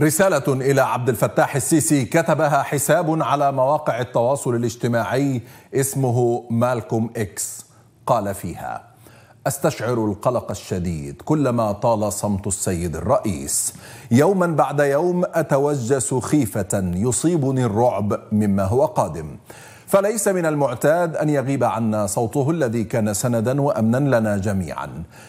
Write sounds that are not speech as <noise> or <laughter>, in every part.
رسالة إلى عبد الفتاح السيسي كتبها حساب على مواقع التواصل الاجتماعي اسمه مالكوم إكس قال فيها استشعر القلق الشديد كلما طال صمت السيد الرئيس يوما بعد يوم اتوجس خيفه يصيبني الرعب مما هو قادم فليس من المعتاد أن يغيب عنا صوته الذي كان سندا وأمنا لنا جميعا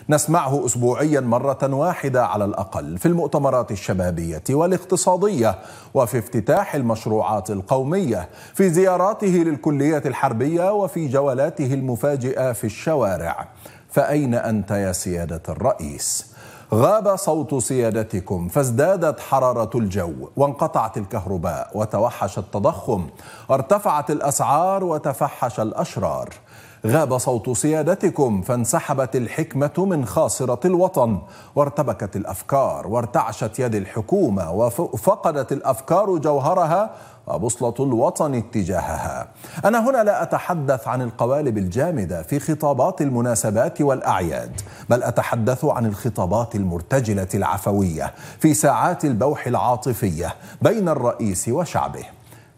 نسمعه أسبوعيا مرة واحدة على الأقل في المؤتمرات الشبابية والاقتصادية وفي افتتاح المشروعات القومية في زياراته للكلية الحربية وفي جولاته المفاجئة في الشوارع فأين أنت يا سيادة الرئيس؟ غاب صوت سيادتكم فازدادت حرارة الجو وانقطعت الكهرباء وتوحش التضخم ارتفعت الأسعار وتفحش الأشرار غاب صوت سيادتكم فانسحبت الحكمة من خاصرة الوطن وارتبكت الأفكار وارتعشت يد الحكومة وفقدت الأفكار جوهرها وبوصلة الوطن اتجاهها أنا هنا لا أتحدث عن القوالب الجامدة في خطابات المناسبات والأعياد بل أتحدث عن الخطابات المرتجلة العفوية في ساعات البوح العاطفية بين الرئيس وشعبه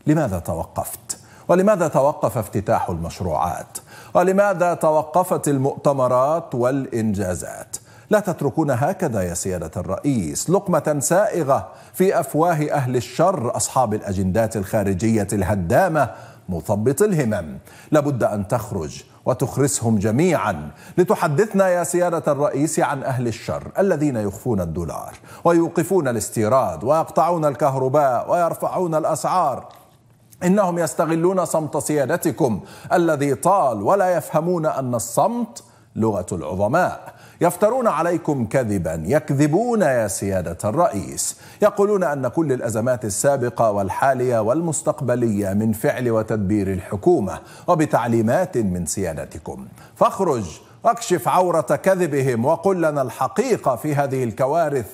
لماذا توقفت؟ ولماذا توقف افتتاح المشروعات؟ ولماذا توقفت المؤتمرات والإنجازات؟ لا تتركون هكذا يا سيادة الرئيس لقمة سائغة في أفواه أهل الشر أصحاب الأجندات الخارجية الهدامة مثبط الهمم لابد أن تخرج وتخرسهم جميعا لتحدثنا يا سيادة الرئيس عن أهل الشر الذين يخفون الدولار ويوقفون الاستيراد ويقطعون الكهرباء ويرفعون الأسعار إنهم يستغلون صمت سيادتكم الذي طال ولا يفهمون أن الصمت لغة العظماء يفترون عليكم كذبا يكذبون يا سيادة الرئيس يقولون أن كل الأزمات السابقة والحالية والمستقبلية من فعل وتدبير الحكومة وبتعليمات من سيادتكم فاخرج واكشف عورة كذبهم وقل لنا الحقيقة في هذه الكوارث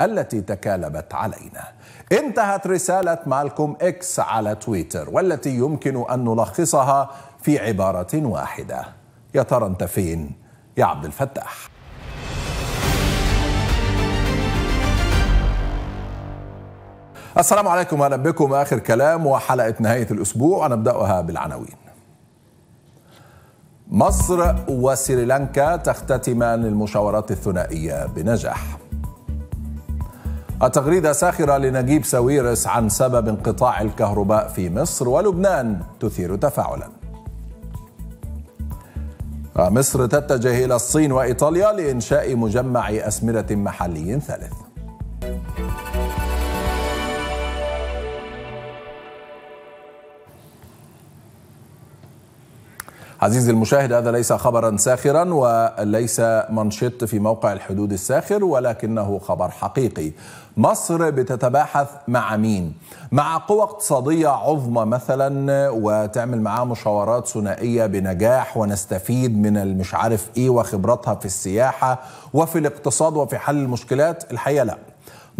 التي تكالبت علينا انتهت رسالة مالكوم إكس على تويتر والتي يمكن أن نلخصها في عبارة واحدة يا ترى انت فين يا عبد الفتاح السلام عليكم اهلا بكم اخر كلام وحلقه نهايه الاسبوع ونبداها بالعناوين. مصر وسريلانكا تختتمان المشاورات الثنائيه بنجاح. التغريده ساخره لنجيب ساويرس عن سبب انقطاع الكهرباء في مصر ولبنان تثير تفاعلا. مصر تتجه الى الصين وايطاليا لانشاء مجمع اسمده محلي ثالث. عزيزي المشاهد هذا ليس خبرا ساخرا وليس منشط في موقع الحدود الساخر ولكنه خبر حقيقي مصر بتتباحث مع مين مع قوى اقتصادية عظمى مثلا وتعمل معاه مشاورات ثنائية بنجاح ونستفيد من المش عارف ايه وخبراتها في السياحة وفي الاقتصاد وفي حل المشكلات الحقيقة لا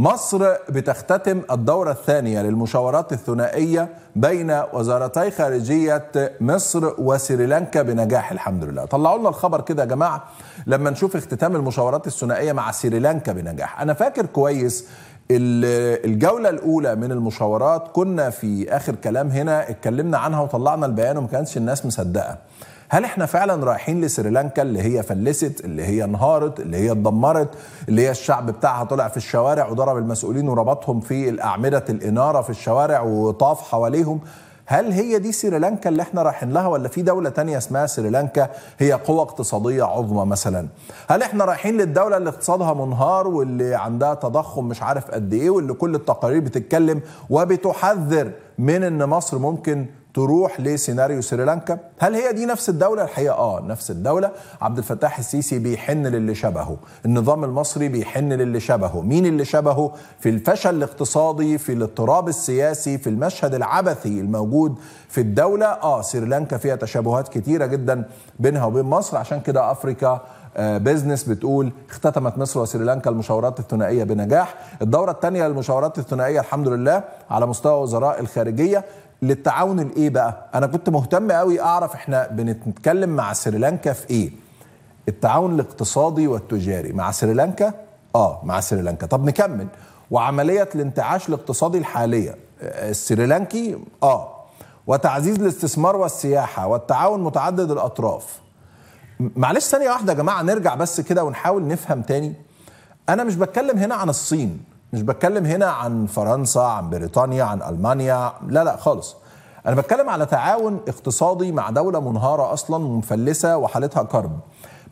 مصر بتختتم الدورة الثانية للمشاورات الثنائية بين وزارتي خارجية مصر وسريلانكا بنجاح الحمد لله طلعوا لنا الخبر كده يا جماعة لما نشوف اختتام المشاورات الثنائية مع سريلانكا بنجاح أنا فاكر كويس الجولة الأولى من المشاورات كنا في آخر كلام هنا اتكلمنا عنها وطلعنا البيان وما كانتش الناس مصدقة هل احنا فعلا رايحين لسريلانكا اللي هي فلست اللي هي انهارت اللي هي اتدمرت اللي هي الشعب بتاعها طلع في الشوارع وضرب المسؤولين وربطهم في الأعمدة الإنارة في الشوارع وطاف حواليهم هل هي دي سريلانكا اللي احنا رايحين لها ولا في دولة تانية اسمها سريلانكا هي قوة اقتصادية عظمى مثلا هل احنا رايحين للدولة اللي اقتصادها منهار واللي عندها تضخم مش عارف قد ايه واللي كل التقارير بتتكلم وبتحذر من ان مصر ممكن تروح لسيناريو سريلانكا هل هي دي نفس الدولة؟ الحقيقة آه نفس الدولة عبد الفتاح السيسي بيحن للي شبهه النظام المصري بيحن للي شبهه مين اللي شبهه في الفشل الاقتصادي في الاضطراب السياسي في المشهد العبثي الموجود في الدولة آه سريلانكا فيها تشابهات كتيرة جدا بينها وبين مصر عشان كده أفريقيا بيزنس آه، بتقول اختتمت مصر وسريلانكا المشاورات الثنائيه بنجاح الدوره الثانيه للمشاورات الثنائيه الحمد لله على مستوى وزراء الخارجيه للتعاون الايه بقى انا كنت مهتم قوي اعرف احنا بنتكلم مع سريلانكا في ايه التعاون الاقتصادي والتجاري مع سريلانكا اه مع سريلانكا طب نكمل وعمليه الانتعاش الاقتصادي الحاليه آه، السريلانكي اه وتعزيز الاستثمار والسياحه والتعاون متعدد الاطراف معلش ثانيه واحده يا جماعه نرجع بس كده ونحاول نفهم تاني انا مش بتكلم هنا عن الصين مش بتكلم هنا عن فرنسا عن بريطانيا عن المانيا لا لا خالص انا بتكلم على تعاون اقتصادي مع دوله منهاره اصلا ومفلسه وحالتها كرب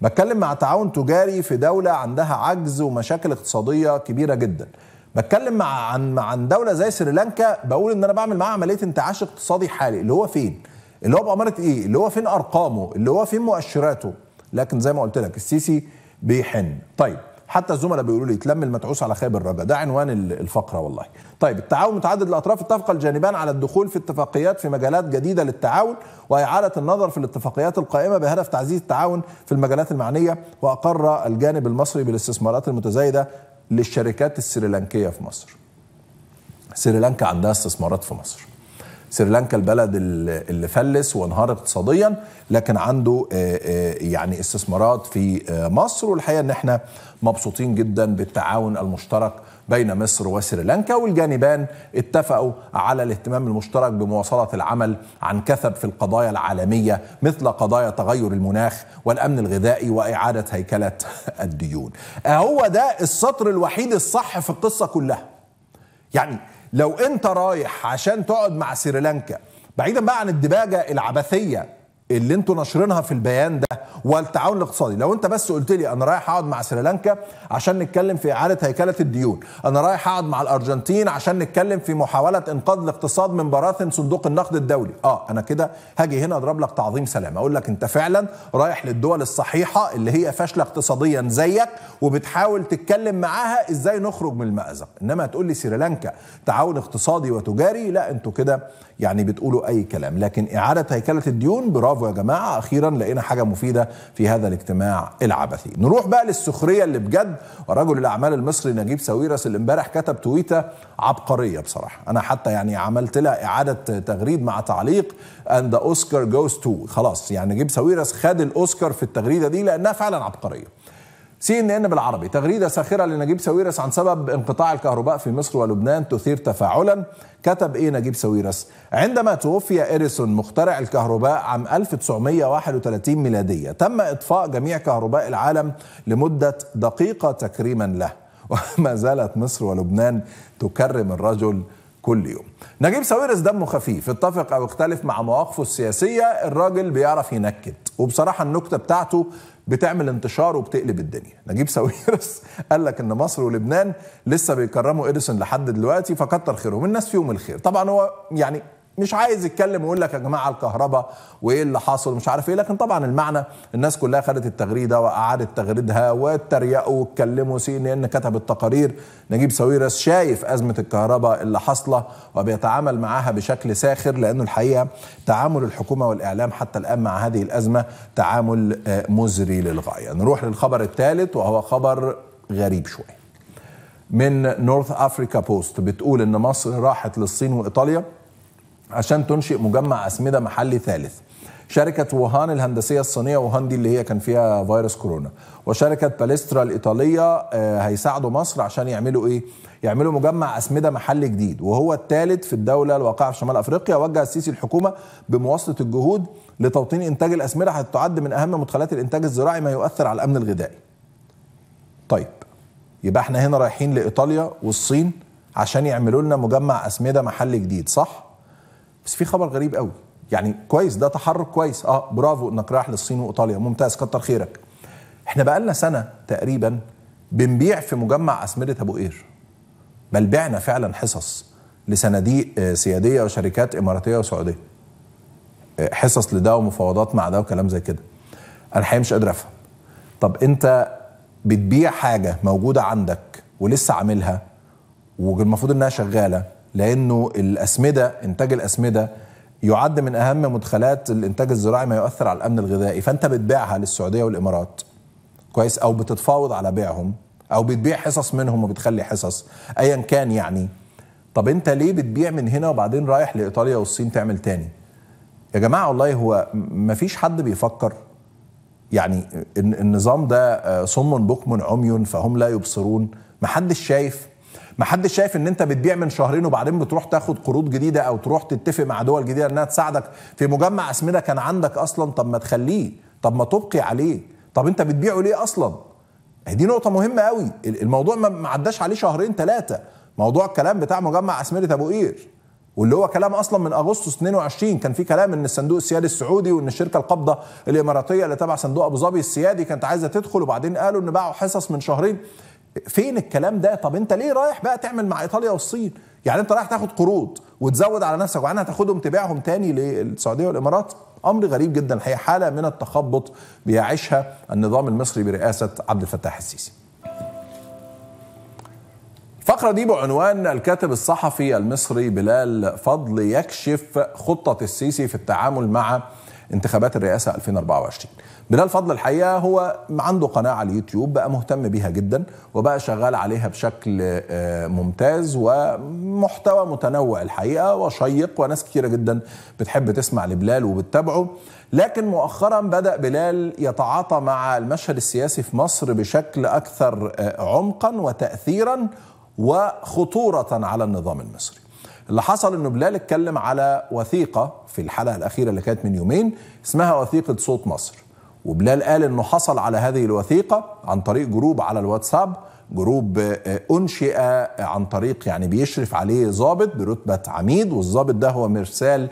بتكلم مع تعاون تجاري في دوله عندها عجز ومشاكل اقتصاديه كبيره جدا بتكلم مع عن مع عن دوله زي سريلانكا بقول ان انا بعمل معاها عمليه انتعاش اقتصادي حالي اللي هو فين اللي هو بأمارة ايه اللي هو فين ارقامه اللي هو فين مؤشراته لكن زي ما قلت لك السيسي بيحن طيب حتى الزملاء بيقولوا لي تلم المتعوس على خيب الرجا ده عنوان الفقره والله طيب التعاون متعدد الاطراف اتفق الجانبان على الدخول في اتفاقيات في مجالات جديده للتعاون واعاده النظر في الاتفاقيات القائمه بهدف تعزيز التعاون في المجالات المعنيه واقر الجانب المصري بالاستثمارات المتزايده للشركات السريلانكيه في مصر سريلانكا عندها استثمارات في مصر سريلانكا البلد اللي فلس وانهار اقتصاديا لكن عنده آه، آه، يعني استثمارات في آه، مصر والحقيقه ان احنا مبسوطين جدا بالتعاون المشترك بين مصر وسريلانكا والجانبان اتفقوا على الاهتمام المشترك بمواصله العمل عن كثب في القضايا العالميه مثل قضايا تغير المناخ والامن الغذائي واعاده هيكله <laughs> الديون. هو ده السطر الوحيد الصح في القصه كلها. يعني لو انت رايح عشان تقعد مع سريلانكا بعيدا بقى عن الدباجه العبثيه اللي انتوا ناشرينها في البيان ده والتعاون الاقتصادي لو انت بس قلت لي انا رايح اقعد مع سريلانكا عشان نتكلم في اعاده هيكله الديون انا رايح اقعد مع الارجنتين عشان نتكلم في محاوله انقاذ الاقتصاد من براثن صندوق النقد الدولي اه انا كده هاجي هنا اضرب لك تعظيم سلام اقول لك انت فعلا رايح للدول الصحيحه اللي هي فاشله اقتصاديا زيك وبتحاول تتكلم معاها ازاي نخرج من المازق انما تقول لي سريلانكا تعاون اقتصادي وتجاري لا انتوا كده يعني بتقولوا أي كلام لكن إعادة هيكلة الديون برافو يا جماعة أخيرا لقينا حاجة مفيدة في هذا الاجتماع العبثي نروح بقى للسخرية اللي بجد ورجل الأعمال المصري نجيب ساويرس اللي امبارح كتب تويتة عبقرية بصراحة أنا حتى يعني عملت لها إعادة تغريد مع تعليق أند أوسكار جوز تو خلاص يعني نجيب ساويرس خد الأوسكار في التغريدة دي لأنها فعلا عبقرية سي ان ان بالعربي تغريده ساخره لنجيب ساويرس عن سبب انقطاع الكهرباء في مصر ولبنان تثير تفاعلا كتب ايه نجيب ساويرس عندما توفي اريسون مخترع الكهرباء عام 1931 ميلاديه تم اطفاء جميع كهرباء العالم لمده دقيقه تكريما له <laughs> وما زالت مصر ولبنان تكرم الرجل كل يوم نجيب ساويرس دمه خفيف اتفق او اختلف مع مواقفه السياسيه الراجل بيعرف ينكت وبصراحه النكته بتاعته بتعمل انتشار وبتقلب الدنيا نجيب ساويرس <laughs> قال لك ان مصر ولبنان لسه بيكرموا اديسون لحد دلوقتي فكتر خيرهم الناس فيهم الخير طبعا هو يعني مش عايز يتكلم ويقول لك يا جماعه الكهرباء وايه اللي حاصل ومش عارف ايه لكن طبعا المعنى الناس كلها خدت التغريده واعادت تغريدها واتريقوا واتكلموا سي ان ان كتبت تقارير نجيب ساويرس شايف ازمه الكهرباء اللي حاصله وبيتعامل معاها بشكل ساخر لانه الحقيقه تعامل الحكومه والاعلام حتى الان مع هذه الازمه تعامل آه، مزري للغايه نروح للخبر الثالث وهو خبر غريب شويه من نورث افريكا بوست بتقول ان مصر راحت للصين وايطاليا عشان تنشئ مجمع أسمدة محلي ثالث شركة ووهان الهندسية الصينية ووهان دي اللي هي كان فيها فيروس كورونا وشركة باليسترا الإيطالية آه، هيساعدوا مصر عشان يعملوا إيه؟ يعملوا مجمع أسمدة محلي جديد وهو الثالث في الدولة الواقعة في شمال أفريقيا وجه السيسي الحكومة بمواصلة الجهود لتوطين إنتاج الأسمدة هتتعد من أهم مدخلات الإنتاج الزراعي ما يؤثر على الأمن الغذائي طيب يبقى احنا هنا رايحين لإيطاليا والصين عشان يعملوا لنا مجمع أسمدة محلي جديد صح؟ بس في خبر غريب قوي يعني كويس ده تحرك كويس اه برافو انك رايح للصين وايطاليا ممتاز كتر خيرك احنا بقالنا سنه تقريبا بنبيع في مجمع اسمده ابو قير بل بعنا فعلا حصص لصناديق آه، سياديه وشركات اماراتيه وسعوديه آه، حصص لده ومفاوضات مع ده وكلام زي كده انا الحقيقه مش قادر افهم طب انت بتبيع حاجه موجوده عندك ولسه عاملها والمفروض انها شغاله لانه الاسمده انتاج الاسمده يعد من اهم مدخلات الانتاج الزراعي ما يؤثر على الامن الغذائي فانت بتبيعها للسعوديه والامارات كويس او بتتفاوض على بيعهم او بتبيع حصص منهم وبتخلي حصص ايا كان يعني طب انت ليه بتبيع من هنا وبعدين رايح لايطاليا والصين تعمل تاني يا جماعه والله هو مفيش حد بيفكر يعني النظام ده آه، صم بكم عمي فهم لا يبصرون محدش شايف ما حدش شايف ان انت بتبيع من شهرين وبعدين بتروح تاخد قروض جديده او تروح تتفق مع دول جديده انها تساعدك في مجمع اسمده كان عندك اصلا طب ما تخليه طب ما تبقي عليه طب انت بتبيعه ليه اصلا إيه، دي نقطة مهمة قوي الموضوع ما عداش عليه شهرين ثلاثة موضوع الكلام بتاع مجمع اسمنه أبو قير واللي هو كلام اصلا من اغسطس 22 كان في كلام ان الصندوق السيادي السعودي وان الشركه القابضه الاماراتيه اللي تبع صندوق ابو ظبي السيادي كانت عايزه تدخل وبعدين قالوا ان باعوا حصص من شهرين فين الكلام ده طب انت ليه رايح بقى تعمل مع ايطاليا والصين يعني انت رايح تاخد قروض وتزود على نفسك وبعدين هتاخدهم تبيعهم تاني للسعوديه والامارات امر غريب جدا هي حاله من التخبط بيعيشها النظام المصري برئاسه عبد الفتاح السيسي الفقرة دي بعنوان الكاتب الصحفي المصري بلال فضل يكشف خطة السيسي في التعامل مع انتخابات الرئاسة 2024 بلال فضل الحقيقة هو عنده قناة على اليوتيوب بقى مهتم بيها جدا وبقى شغال عليها بشكل آه، ممتاز ومحتوى متنوع الحقيقة وشيق وناس كتيرة جدا بتحب تسمع لبلال وبتتابعه لكن مؤخرا بدأ بلال يتعاطى مع المشهد السياسي في مصر بشكل أكثر آه، عمقا وتأثيرا وخطورة على النظام المصري اللي حصل انه بلال اتكلم على وثيقه في الحلقه الاخيره اللي كانت من يومين اسمها وثيقه صوت مصر وبلال قال انه حصل على هذه الوثيقه عن طريق جروب على الواتساب جروب آه، انشئ آه، عن طريق يعني بيشرف عليه ضابط برتبه عميد والضابط ده هو مرسال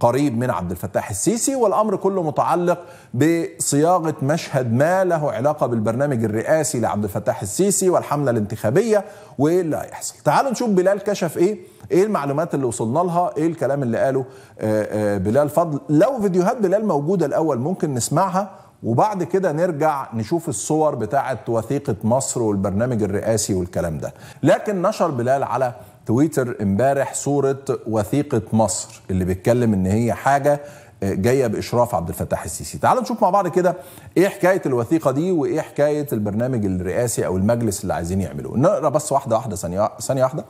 قريب من عبد الفتاح السيسي والامر كله متعلق بصياغه مشهد ما له علاقه بالبرنامج الرئاسي لعبد الفتاح السيسي والحمله الانتخابيه وايه اللي هيحصل. تعالوا نشوف بلال كشف ايه؟ ايه المعلومات اللي وصلنا لها؟ ايه الكلام اللي قاله آه، آه، بلال فضل؟ لو فيديوهات بلال موجوده الاول ممكن نسمعها وبعد كده نرجع نشوف الصور بتاعه وثيقه مصر والبرنامج الرئاسي والكلام ده. لكن نشر بلال على تويتر امبارح صوره وثيقه مصر اللي بيتكلم ان هي حاجه آه، جايه باشراف عبد الفتاح السيسي تعالوا نشوف مع بعض كده ايه حكايه الوثيقه دي وايه حكايه البرنامج الرئاسي او المجلس اللي عايزين يعملوه نقرا بس واحده واحده ثانيه ثانيه واحده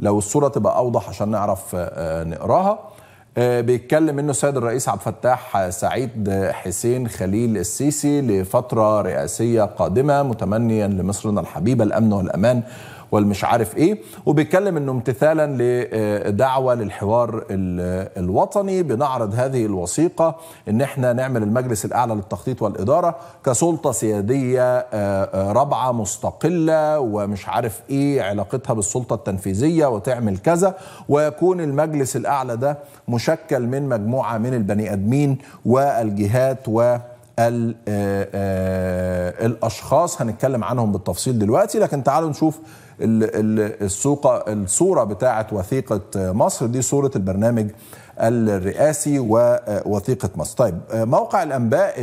لو الصوره تبقى اوضح عشان نعرف آه، آه، نقراها بيتكلم انه السيد الرئيس عبد الفتاح سعيد حسين خليل السيسي لفتره رئاسيه قادمه متمنيا لمصرنا الحبيبه الامن والامان والمش عارف ايه وبيتكلم انه امتثالا لدعوه للحوار الوطني بنعرض هذه الوثيقه ان احنا نعمل المجلس الاعلى للتخطيط والاداره كسلطه سياديه آه، آه، رابعه مستقله ومش عارف ايه علاقتها بالسلطه التنفيذيه وتعمل كذا ويكون المجلس الاعلى ده مشكل من مجموعه من البني ادمين والجهات و آه، آه، الاشخاص هنتكلم عنهم بالتفصيل دلوقتي لكن تعالوا نشوف السوقه الصوره بتاعه وثيقه مصر دي صوره البرنامج الرئاسي ووثيقه آه، مصر طيب موقع الانباء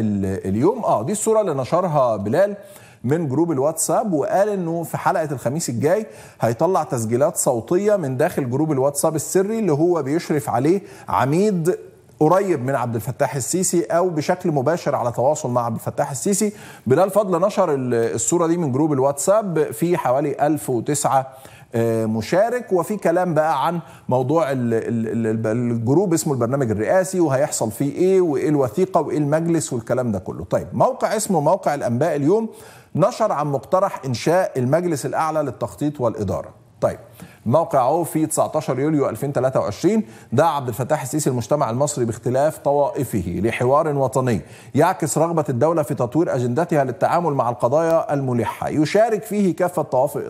اليوم اه دي الصوره اللي نشرها بلال من جروب الواتساب وقال انه في حلقه الخميس الجاي هيطلع تسجيلات صوتيه من داخل جروب الواتساب السري اللي هو بيشرف عليه عميد قريب من عبد الفتاح السيسي او بشكل مباشر على تواصل مع عبد الفتاح السيسي بلال فضل نشر الصوره دي من جروب الواتساب في حوالي 1009 آه، مشارك وفي كلام بقى عن موضوع الجروب اسمه البرنامج الرئاسي وهيحصل فيه ايه وايه الوثيقه وايه المجلس والكلام ده كله طيب موقع اسمه موقع الانباء اليوم نشر عن مقترح انشاء المجلس الاعلى للتخطيط والاداره طيب موقعه في 19 يوليو 2023 دعا عبد الفتاح السيسي المجتمع المصري باختلاف طوائفه لحوار وطني يعكس رغبة الدولة في تطوير أجندتها للتعامل مع القضايا الملحة يشارك فيه كافة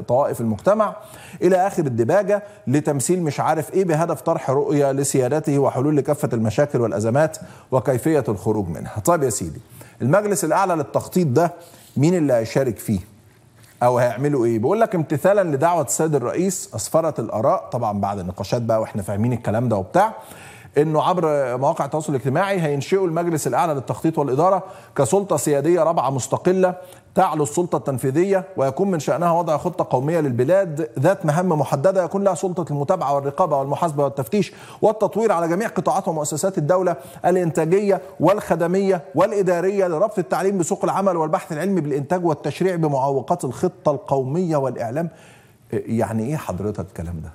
طوائف المجتمع إلى آخر الدباجة لتمثيل مش عارف إيه بهدف طرح رؤية لسيادته وحلول لكافة المشاكل والأزمات وكيفية الخروج منها طيب يا سيدي المجلس الأعلى للتخطيط ده مين اللي هيشارك فيه او هيعملوا ايه بقول لك امتثالا لدعوه السيد الرئيس اسفرت الاراء طبعا بعد النقاشات بقى واحنا فاهمين الكلام ده وبتاع انه عبر مواقع التواصل الاجتماعي هينشئوا المجلس الاعلى للتخطيط والاداره كسلطه سياديه رابعه مستقله تعلو السلطه التنفيذيه ويكون من شانها وضع خطه قوميه للبلاد ذات مهام محدده يكون لها سلطه المتابعه والرقابه والمحاسبه والتفتيش والتطوير على جميع قطاعات ومؤسسات الدوله الانتاجيه والخدميه والاداريه لربط التعليم بسوق العمل والبحث العلمي بالانتاج والتشريع بمعوقات الخطه القوميه والاعلام إيه، يعني ايه حضرتك الكلام ده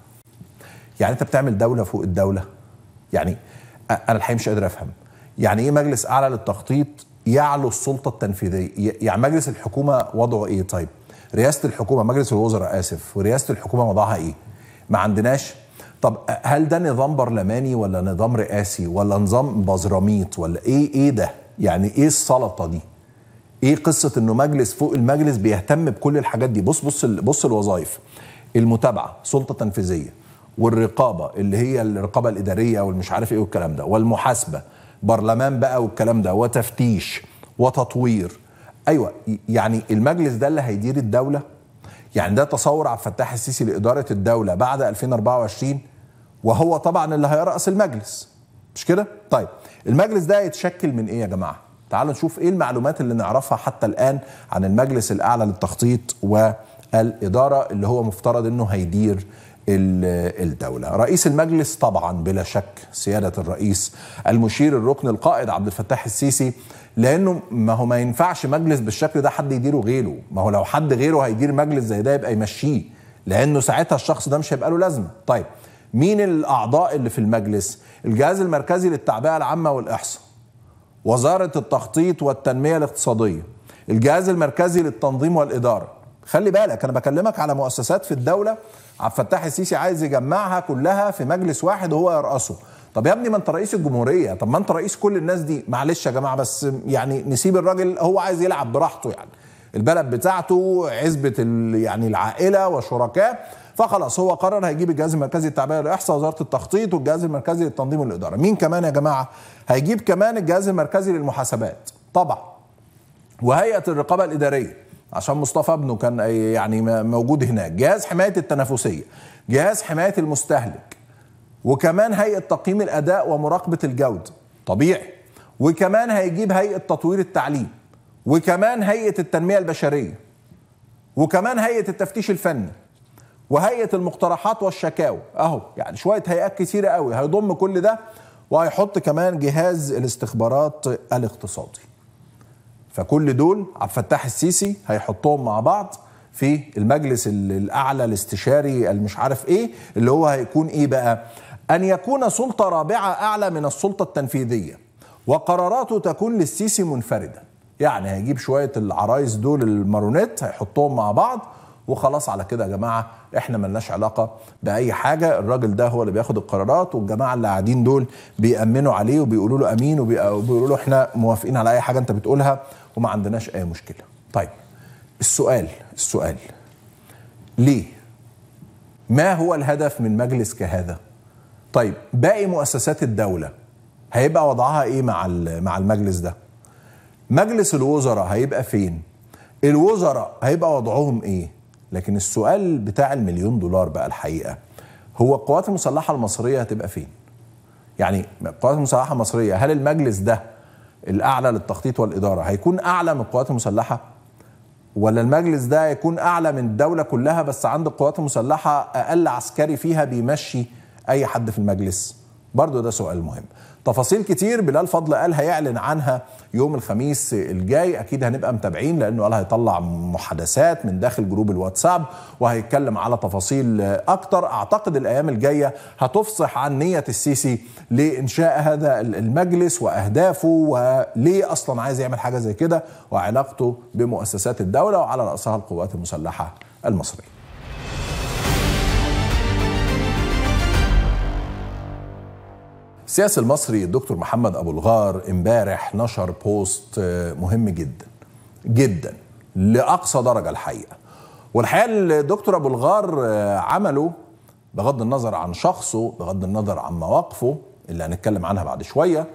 يعني انت بتعمل دوله فوق الدوله يعني انا الحقيقه مش قادر افهم يعني ايه مجلس اعلى للتخطيط يعلو السلطه التنفيذيه يعني مجلس الحكومه وضعه ايه طيب رئاسه الحكومه مجلس الوزراء اسف ورئاسه الحكومه وضعها ايه ما عندناش طب هل ده نظام برلماني ولا نظام رئاسي ولا نظام بزراميط ولا ايه ايه ده يعني ايه السلطه دي ايه قصه انه مجلس فوق المجلس بيهتم بكل الحاجات دي بص بص بص الوظائف المتابعه سلطه تنفيذيه والرقابه اللي هي الرقابه الاداريه والمش عارف ايه والكلام ده والمحاسبه برلمان بقى والكلام ده وتفتيش وتطوير ايوه يعني المجلس ده اللي هيدير الدوله يعني ده تصور عبد الفتاح السيسي لاداره الدوله بعد 2024 وهو طبعا اللي هيرأس المجلس مش كده؟ طيب المجلس ده يتشكل من ايه يا جماعه؟ تعالوا نشوف ايه المعلومات اللي نعرفها حتى الان عن المجلس الاعلى للتخطيط والاداره اللي هو مفترض انه هيدير الدولة رئيس المجلس طبعا بلا شك سيادة الرئيس المشير الركن القائد عبد الفتاح السيسي لانه ما هو ما ينفعش مجلس بالشكل ده حد يديره غيره ما هو لو حد غيره هيدير مجلس زي ده يبقى يمشيه لانه ساعتها الشخص ده مش هيبقى له لازمه طيب مين الاعضاء اللي في المجلس الجهاز المركزي للتعبئه العامه والاحصاء وزاره التخطيط والتنميه الاقتصاديه الجهاز المركزي للتنظيم والاداره خلي بالك انا بكلمك على مؤسسات في الدوله عبد الفتاح السيسي عايز يجمعها كلها في مجلس واحد وهو يرأسه طب يا ابني ما انت رئيس الجمهوريه طب ما انت رئيس كل الناس دي معلش يا جماعه بس يعني نسيب الراجل هو عايز يلعب براحته يعني البلد بتاعته عزبه يعني العائله وشركاء فخلاص هو قرر هيجيب الجهاز المركزي للتعبئه والاحصاء وزاره التخطيط والجهاز المركزي للتنظيم والاداره مين كمان يا جماعه هيجيب كمان الجهاز المركزي للمحاسبات طبعا وهيئه الرقابه الاداريه عشان مصطفى ابنه كان يعني موجود هناك جهاز حماية التنافسية جهاز حماية المستهلك وكمان هيئة تقييم الأداء ومراقبة الجودة طبيعي وكمان هيجيب هيئة تطوير التعليم وكمان هيئة التنمية البشرية وكمان هيئة التفتيش الفني وهيئة المقترحات والشكاوى اهو يعني شوية هيئات كثيره قوي هيضم كل ده وهيحط كمان جهاز الاستخبارات الاقتصادي فكل دول عبد الفتاح السيسي هيحطهم مع بعض في المجلس الاعلى الاستشاري المش عارف ايه اللي هو هيكون ايه بقى ان يكون سلطه رابعه اعلى من السلطه التنفيذيه وقراراته تكون للسيسي منفرده يعني هيجيب شويه العرايس دول المارونيت هيحطهم مع بعض وخلاص على كده يا جماعه احنا ملناش علاقه باي حاجه الراجل ده هو اللي بياخد القرارات والجماعه اللي قاعدين دول بيامنوا عليه وبيقولوا له امين وبيقولوا له احنا موافقين على اي حاجه انت بتقولها وما عندناش اي مشكله طيب السؤال السؤال ليه ما هو الهدف من مجلس كهذا طيب باقي مؤسسات الدوله هيبقى وضعها ايه مع مع المجلس ده مجلس الوزراء هيبقى فين الوزراء هيبقى وضعهم ايه لكن السؤال بتاع المليون دولار بقى الحقيقه هو القوات المسلحه المصريه هتبقى فين يعني القوات المسلحه المصريه هل المجلس ده الاعلى للتخطيط والاداره هيكون اعلى من القوات المسلحه ولا المجلس ده يكون اعلى من الدوله كلها بس عند القوات المسلحه اقل عسكري فيها بيمشي اي حد في المجلس برضو ده سؤال مهم تفاصيل كتير بلال فضل قال هيعلن عنها يوم الخميس الجاي اكيد هنبقى متابعين لانه قال هيطلع محادثات من داخل جروب الواتساب وهيتكلم على تفاصيل اكتر اعتقد الايام الجايه هتفصح عن نيه السيسي لانشاء هذا المجلس واهدافه وليه اصلا عايز يعمل حاجه زي كده وعلاقته بمؤسسات الدوله وعلى راسها القوات المسلحه المصريه السياسي المصري الدكتور محمد ابو الغار امبارح نشر بوست آه، مهم جدا جدا لاقصى درجه الحقيقه والحقيقه الدكتور ابو الغار آه، عمله بغض النظر عن شخصه بغض النظر عن مواقفه اللي هنتكلم عنها بعد شويه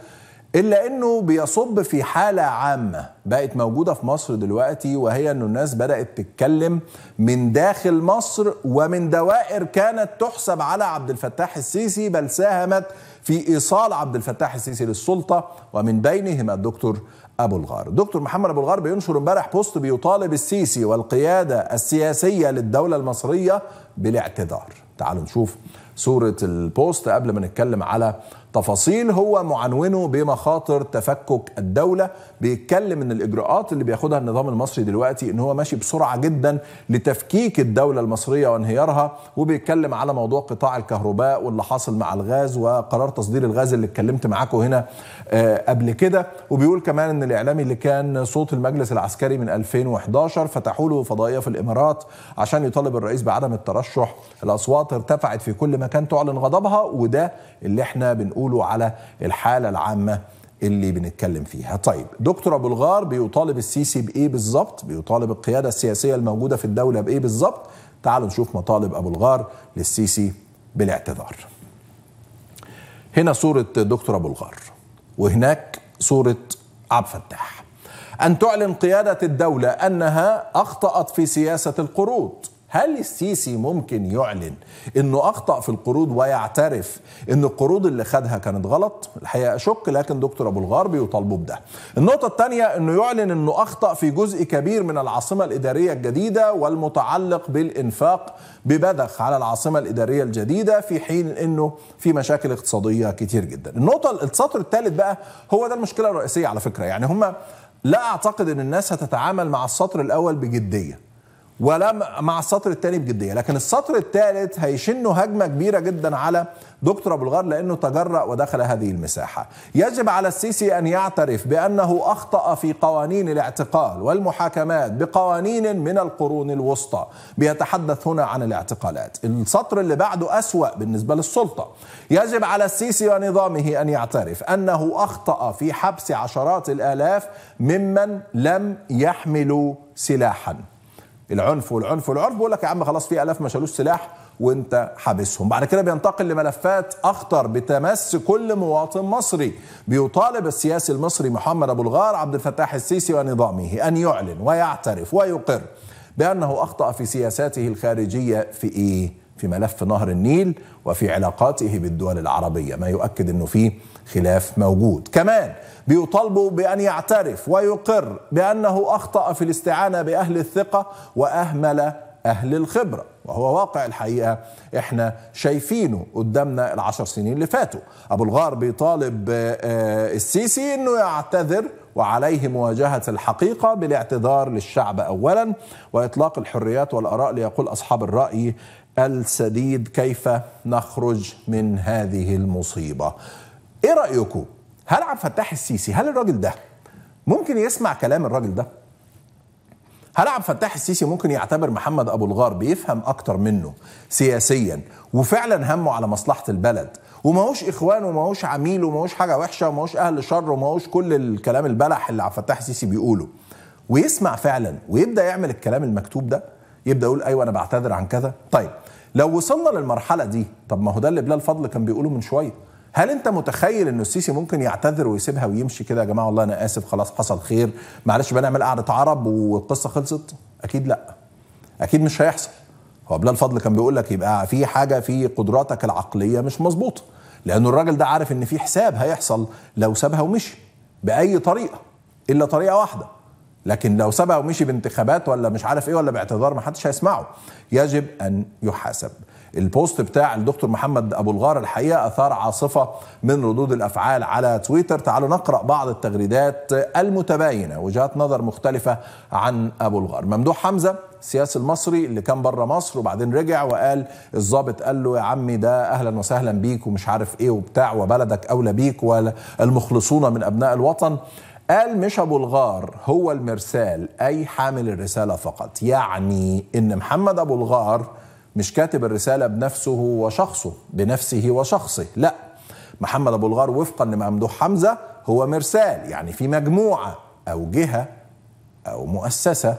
الا انه بيصب في حاله عامه بقت موجوده في مصر دلوقتي وهي انه الناس بدات تتكلم من داخل مصر ومن دوائر كانت تحسب على عبد الفتاح السيسي بل ساهمت في ايصال عبد الفتاح السيسي للسلطه ومن بينهم الدكتور ابو الغار الدكتور محمد ابو الغار بينشر امبارح بوست بيطالب السيسي والقياده السياسيه للدوله المصريه بالاعتذار تعالوا نشوف صوره البوست قبل ما نتكلم على تفاصيل هو معنونه بمخاطر تفكك الدولة بيتكلم ان الاجراءات اللي بياخدها النظام المصري دلوقتي ان هو ماشي بسرعة جدا لتفكيك الدولة المصرية وانهيارها وبيتكلم على موضوع قطاع الكهرباء واللي حاصل مع الغاز وقرار تصدير الغاز اللي اتكلمت معاكم هنا آه، قبل كده وبيقول كمان ان الاعلامي اللي كان صوت المجلس العسكري من 2011 فتحوا له فضائية في الامارات عشان يطالب الرئيس بعدم الترشح الاصوات ارتفعت في كل مكان تعلن غضبها وده اللي احنا بنقول بيقولوا على الحاله العامه اللي بنتكلم فيها طيب دكتور ابو الغار بيطالب السيسي بايه بالظبط بيطالب القياده السياسيه الموجوده في الدوله بايه بالظبط تعالوا نشوف مطالب ابو الغار للسيسي بالاعتذار هنا صوره دكتور ابو الغار وهناك صوره عبد الفتاح ان تعلن قياده الدوله انها اخطات في سياسه القروض هل السيسي ممكن يعلن انه اخطا في القروض ويعترف ان القروض اللي خدها كانت غلط الحقيقه اشك لكن دكتور ابو الغار بيطالبه بده النقطه الثانيه انه يعلن انه اخطا في جزء كبير من العاصمه الاداريه الجديده والمتعلق بالانفاق ببذخ على العاصمه الاداريه الجديده في حين انه في مشاكل اقتصاديه كتير جدا النقطه السطر الثالث بقى هو ده المشكله الرئيسيه على فكره يعني هم لا اعتقد ان الناس هتتعامل مع السطر الاول بجديه ولا مع السطر الثاني بجديه لكن السطر الثالث هيشنه هجمه كبيره جدا على دكتور ابو الغار لانه تجرأ ودخل هذه المساحه يجب على السيسي ان يعترف بانه اخطا في قوانين الاعتقال والمحاكمات بقوانين من القرون الوسطى بيتحدث هنا عن الاعتقالات السطر اللي بعده اسوا بالنسبه للسلطه يجب على السيسي ونظامه ان يعترف انه اخطا في حبس عشرات الالاف ممن لم يحملوا سلاحا العنف والعنف والعنف بيقول لك يا عم خلاص في الاف ما شالوش سلاح وانت حابسهم بعد كده بينتقل لملفات اخطر بتمس كل مواطن مصري بيطالب السياسي المصري محمد ابو الغار عبد الفتاح السيسي ونظامه ان يعلن ويعترف ويقر بانه اخطا في سياساته الخارجيه في ايه في ملف نهر النيل وفي علاقاته بالدول العربية ما يؤكد أنه في خلاف موجود كمان بيطالبوا بأن يعترف ويقر بأنه أخطأ في الاستعانة بأهل الثقة وأهمل أهل الخبرة وهو واقع الحقيقة احنا شايفينه قدامنا العشر سنين اللي فاتوا أبو الغار بيطالب آه، آه، السيسي أنه يعتذر وعليه مواجهة الحقيقة بالاعتذار للشعب أولا وإطلاق الحريات والأراء ليقول أصحاب الرأي السديد كيف نخرج من هذه المصيبه ايه رايكم هل عبد الفتاح السيسي هل الراجل ده ممكن يسمع كلام الراجل ده هل عبد الفتاح السيسي ممكن يعتبر محمد ابو الغار بيفهم اكتر منه سياسيا وفعلا همه على مصلحه البلد وماهوش اخوان وماهوش عميل وماهوش حاجه وحشه وماهوش اهل شر وماهوش كل الكلام البلح اللي عبد الفتاح السيسي بيقوله ويسمع فعلا ويبدا يعمل الكلام المكتوب ده يبدا يقول ايوه انا بعتذر عن كذا طيب لو وصلنا للمرحله دي طب ما هو ده اللي بلال فضل كان بيقوله من شويه هل انت متخيل ان السيسي ممكن يعتذر ويسيبها ويمشي كده يا جماعه والله انا اسف خلاص حصل خير معلش بنعمل قعده عرب والقصه خلصت اكيد لا اكيد مش هيحصل هو بلال فضل كان بيقول لك يبقى في حاجه في قدراتك العقليه مش مظبوطه لانه الراجل ده عارف ان في حساب هيحصل لو سابها ومشي باي طريقه الا طريقه واحده لكن لو سبق ومشي بانتخابات ولا مش عارف ايه ولا باعتذار ما حدش هيسمعه يجب ان يحاسب البوست بتاع الدكتور محمد ابو الغار الحقيقه اثار عاصفه من ردود الافعال على تويتر تعالوا نقرا بعض التغريدات المتباينه وجهات نظر مختلفه عن ابو الغار ممدوح حمزه السياسي المصري اللي كان بره مصر وبعدين رجع وقال الضابط قال له يا عمي ده اهلا وسهلا بيك ومش عارف ايه وبتاع وبلدك اولى بيك والمخلصون من ابناء الوطن قال مش أبو الغار هو المرسال أي حامل الرسالة فقط يعني إن محمد أبو الغار مش كاتب الرسالة بنفسه وشخصه بنفسه وشخصه لا محمد أبو الغار وفقا لممدوح حمزة هو مرسال يعني في مجموعة أو جهة أو مؤسسة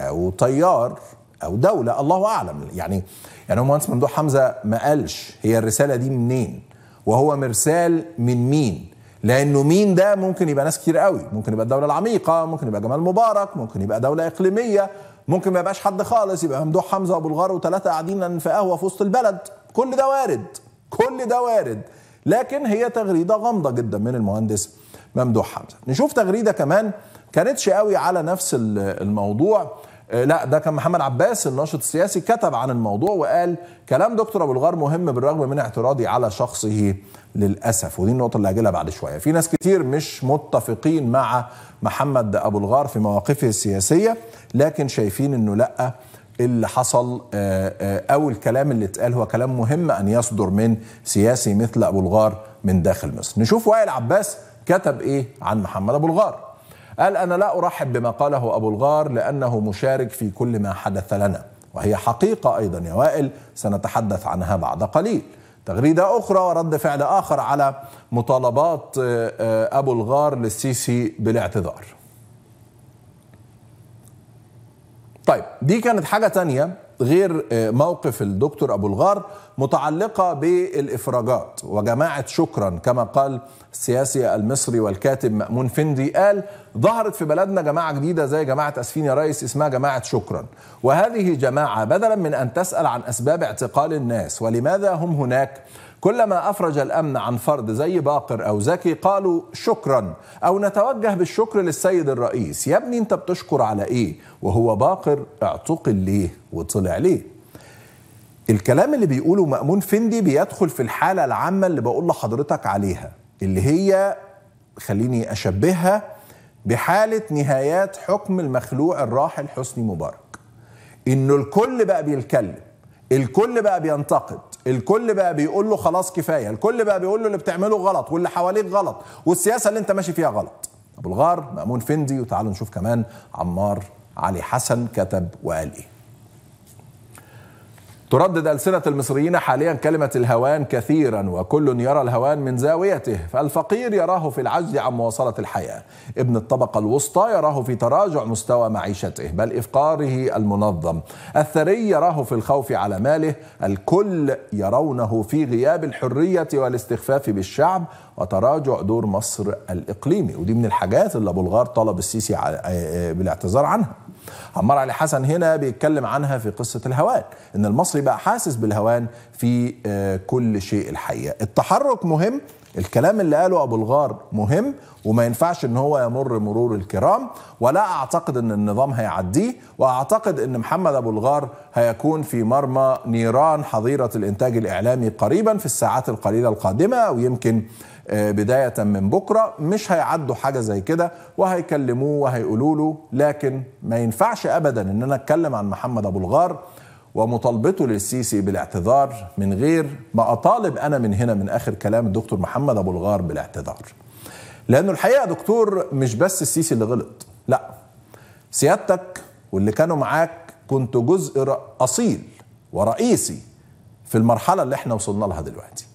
أو طيار أو دولة الله أعلم يعني يعني مهندس ممدوح حمزة ما قالش هي الرسالة دي منين وهو مرسال من مين لانه مين ده ممكن يبقى ناس كتير قوي ممكن يبقى الدوله العميقه ممكن يبقى جمال مبارك ممكن يبقى دوله اقليميه ممكن ما يبقاش حد خالص يبقى ممدوح حمزه وابو الغر وثلاثه قاعدين في قهوه في وسط البلد كل ده وارد كل ده وارد لكن هي تغريده غامضه جدا من المهندس ممدوح حمزه نشوف تغريده كمان كانتش قوي على نفس الموضوع آه، لا ده كان محمد عباس الناشط السياسي كتب عن الموضوع وقال كلام دكتور ابو الغار مهم بالرغم من اعتراضي على شخصه للاسف ودي النقطه اللي هجيلها بعد شويه في ناس كتير مش متفقين مع محمد ابو الغار في مواقفه السياسيه لكن شايفين انه لا اللي حصل آه، آه، او الكلام اللي اتقال هو كلام مهم ان يصدر من سياسي مثل ابو الغار من داخل مصر نشوف وائل عباس كتب ايه عن محمد ابو الغار قال أنا لا أرحب بما قاله أبو الغار لأنه مشارك في كل ما حدث لنا وهي حقيقة أيضا يا وائل سنتحدث عنها بعد قليل تغريدة أخرى ورد فعل آخر على مطالبات آه، آه، أبو الغار للسيسي بالاعتذار طيب دي كانت حاجة تانية غير آه، موقف الدكتور أبو الغار متعلقة بالإفراجات وجماعة شكرا كما قال السياسي المصري والكاتب مأمون فندي قال ظهرت في بلدنا جماعة جديدة زي جماعة أسفين يا ريس اسمها جماعة شكرا وهذه جماعة بدلا من أن تسأل عن أسباب اعتقال الناس ولماذا هم هناك كلما أفرج الأمن عن فرد زي باقر أو زكي قالوا شكرا أو نتوجه بالشكر للسيد الرئيس يا ابني أنت بتشكر على إيه وهو باقر اعتقل ليه وطلع ليه الكلام اللي بيقوله مأمون فندي بيدخل في الحالة العامة اللي بقول لحضرتك عليها اللي هي خليني أشبهها بحالة نهايات حكم المخلوع الراحل حسني مبارك إنه الكل بقى بيتكلم الكل بقى بينتقد الكل بقى بيقول له خلاص كفايه الكل بقى بيقول له اللي بتعمله غلط واللي حواليك غلط والسياسه اللي انت ماشي فيها غلط ابو الغار مامون فندي وتعالوا نشوف كمان عمار علي حسن كتب وقال ايه تردد ألسنة المصريين حاليا كلمة الهوان كثيرا وكل يرى الهوان من زاويته فالفقير يراه في العجز عن مواصلة الحياة ابن الطبقة الوسطى يراه في تراجع مستوى معيشته بل إفقاره المنظم الثري يراه في الخوف على ماله الكل يرونه في غياب الحرية والاستخفاف بالشعب وتراجع دور مصر الإقليمي ودي من الحاجات اللي أبو الغار طلب السيسي آه، آه، بالاعتذار عنها عمار علي حسن هنا بيتكلم عنها في قصة الهوان إن المصري بقى حاسس بالهوان في آه، كل شيء الحقيقة التحرك مهم الكلام اللي قاله أبو الغار مهم وما ينفعش إن هو يمر مرور الكرام ولا أعتقد إن النظام هيعديه وأعتقد إن محمد أبو الغار هيكون في مرمى نيران حظيرة الإنتاج الإعلامي قريبا في الساعات القليلة القادمة ويمكن آه، بداية من بكرة مش هيعدوا حاجة زي كده وهيكلموه وهيقولوا له لكن ما ينفعش أبدا إن أنا أتكلم عن محمد أبو الغار ومطالبته للسيسي بالاعتذار من غير ما أطالب أنا من هنا من آخر كلام الدكتور محمد أبو الغار بالاعتذار لأنه الحقيقة دكتور مش بس السيسي اللي غلط لا سيادتك واللي كانوا معاك كنت جزء أصيل ورئيسي في المرحلة اللي احنا وصلنا لها دلوقتي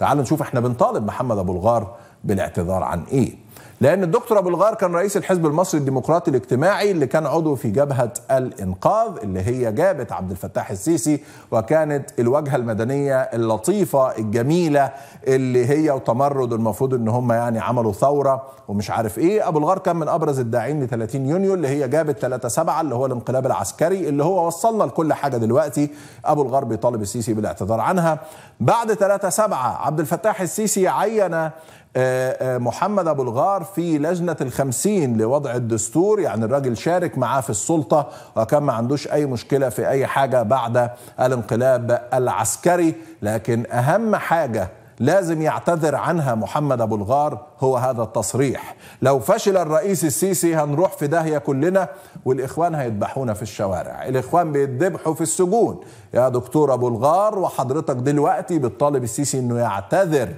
تعالوا نشوف احنا بنطالب محمد ابو الغار بالاعتذار عن ايه لأن الدكتور أبو الغار كان رئيس الحزب المصري الديمقراطي الاجتماعي اللي كان عضو في جبهة الإنقاذ اللي هي جابت عبد الفتاح السيسي وكانت الواجهة المدنية اللطيفة الجميلة اللي هي وتمرد المفروض إن هم يعني عملوا ثورة ومش عارف إيه أبو الغار كان من أبرز الداعين ل 30 يونيو اللي هي جابت 3 7 اللي هو الانقلاب العسكري اللي هو وصلنا لكل حاجة دلوقتي أبو الغار بيطالب السيسي بالاعتذار عنها بعد 3 7 عبد الفتاح السيسي عين آه، آه، محمد أبو الغار في لجنة الخمسين لوضع الدستور يعني الراجل شارك معاه في السلطة وكان ما عندوش أي مشكلة في أي حاجة بعد الانقلاب العسكري لكن أهم حاجة لازم يعتذر عنها محمد ابو الغار هو هذا التصريح لو فشل الرئيس السيسي هنروح في داهيه كلنا والاخوان هيدبحونا في الشوارع الاخوان بيتذبحوا في السجون يا دكتور ابو الغار وحضرتك دلوقتي بتطالب السيسي انه يعتذر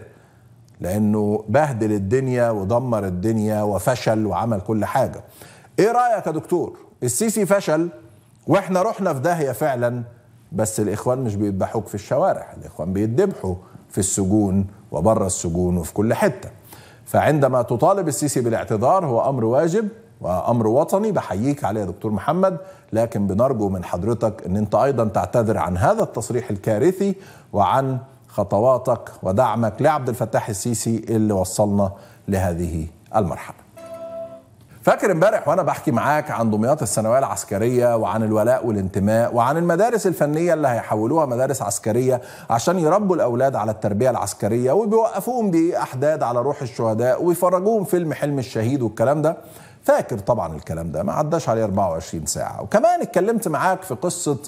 لانه بهدل الدنيا ودمر الدنيا وفشل وعمل كل حاجه ايه رايك يا دكتور السيسي فشل واحنا رحنا في داهيه فعلا بس الاخوان مش بيذبحوك في الشوارع الاخوان بيذبحوا في السجون وبره السجون وفي كل حته فعندما تطالب السيسي بالاعتذار هو امر واجب وامر وطني بحييك عليه يا دكتور محمد لكن بنرجو من حضرتك ان انت ايضا تعتذر عن هذا التصريح الكارثي وعن خطواتك ودعمك لعبد الفتاح السيسي اللي وصلنا لهذه المرحله فاكر امبارح وانا بحكي معاك عن دمياط الثانويه العسكريه وعن الولاء والانتماء وعن المدارس الفنيه اللي هيحولوها مدارس عسكريه عشان يربوا الاولاد على التربيه العسكريه وبيوقفوهم باحداد على روح الشهداء ويفرجوهم فيلم حلم الشهيد والكلام ده فاكر طبعا الكلام ده ما عداش عليه 24 ساعه وكمان اتكلمت معاك في قصه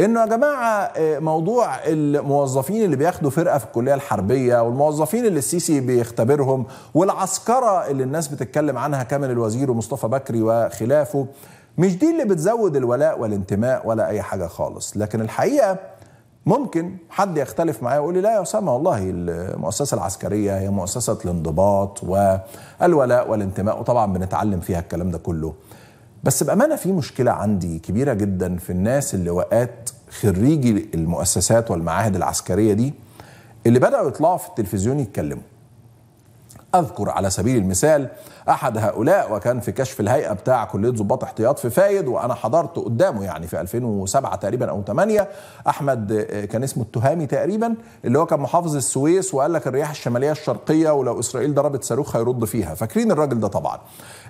انه يا جماعه آه، موضوع الموظفين اللي بياخدوا فرقه في الكليه الحربيه والموظفين اللي السيسي بيختبرهم والعسكره اللي الناس بتتكلم عنها كامل الوزير ومصطفى بكري وخلافه مش دي اللي بتزود الولاء والانتماء ولا اي حاجه خالص لكن الحقيقه ممكن حد يختلف معايا ويقول لي لا يا اسامه والله المؤسسه العسكريه هي مؤسسه الانضباط والولاء والانتماء وطبعا بنتعلم فيها الكلام ده كله بس بامانه في مشكله عندي كبيره جدا في الناس اللي وقات خريجي المؤسسات والمعاهد العسكريه دي اللي بداوا يطلعوا في التلفزيون يتكلموا أذكر على سبيل المثال أحد هؤلاء وكان في كشف الهيئة بتاع كلية ضباط احتياط في فايد وأنا حضرت قدامه يعني في 2007 تقريبا أو 8 أحمد كان اسمه التهامي تقريبا اللي هو كان محافظ السويس وقال لك الرياح الشمالية الشرقية ولو إسرائيل ضربت صاروخ هيرد فيها فاكرين الراجل ده طبعا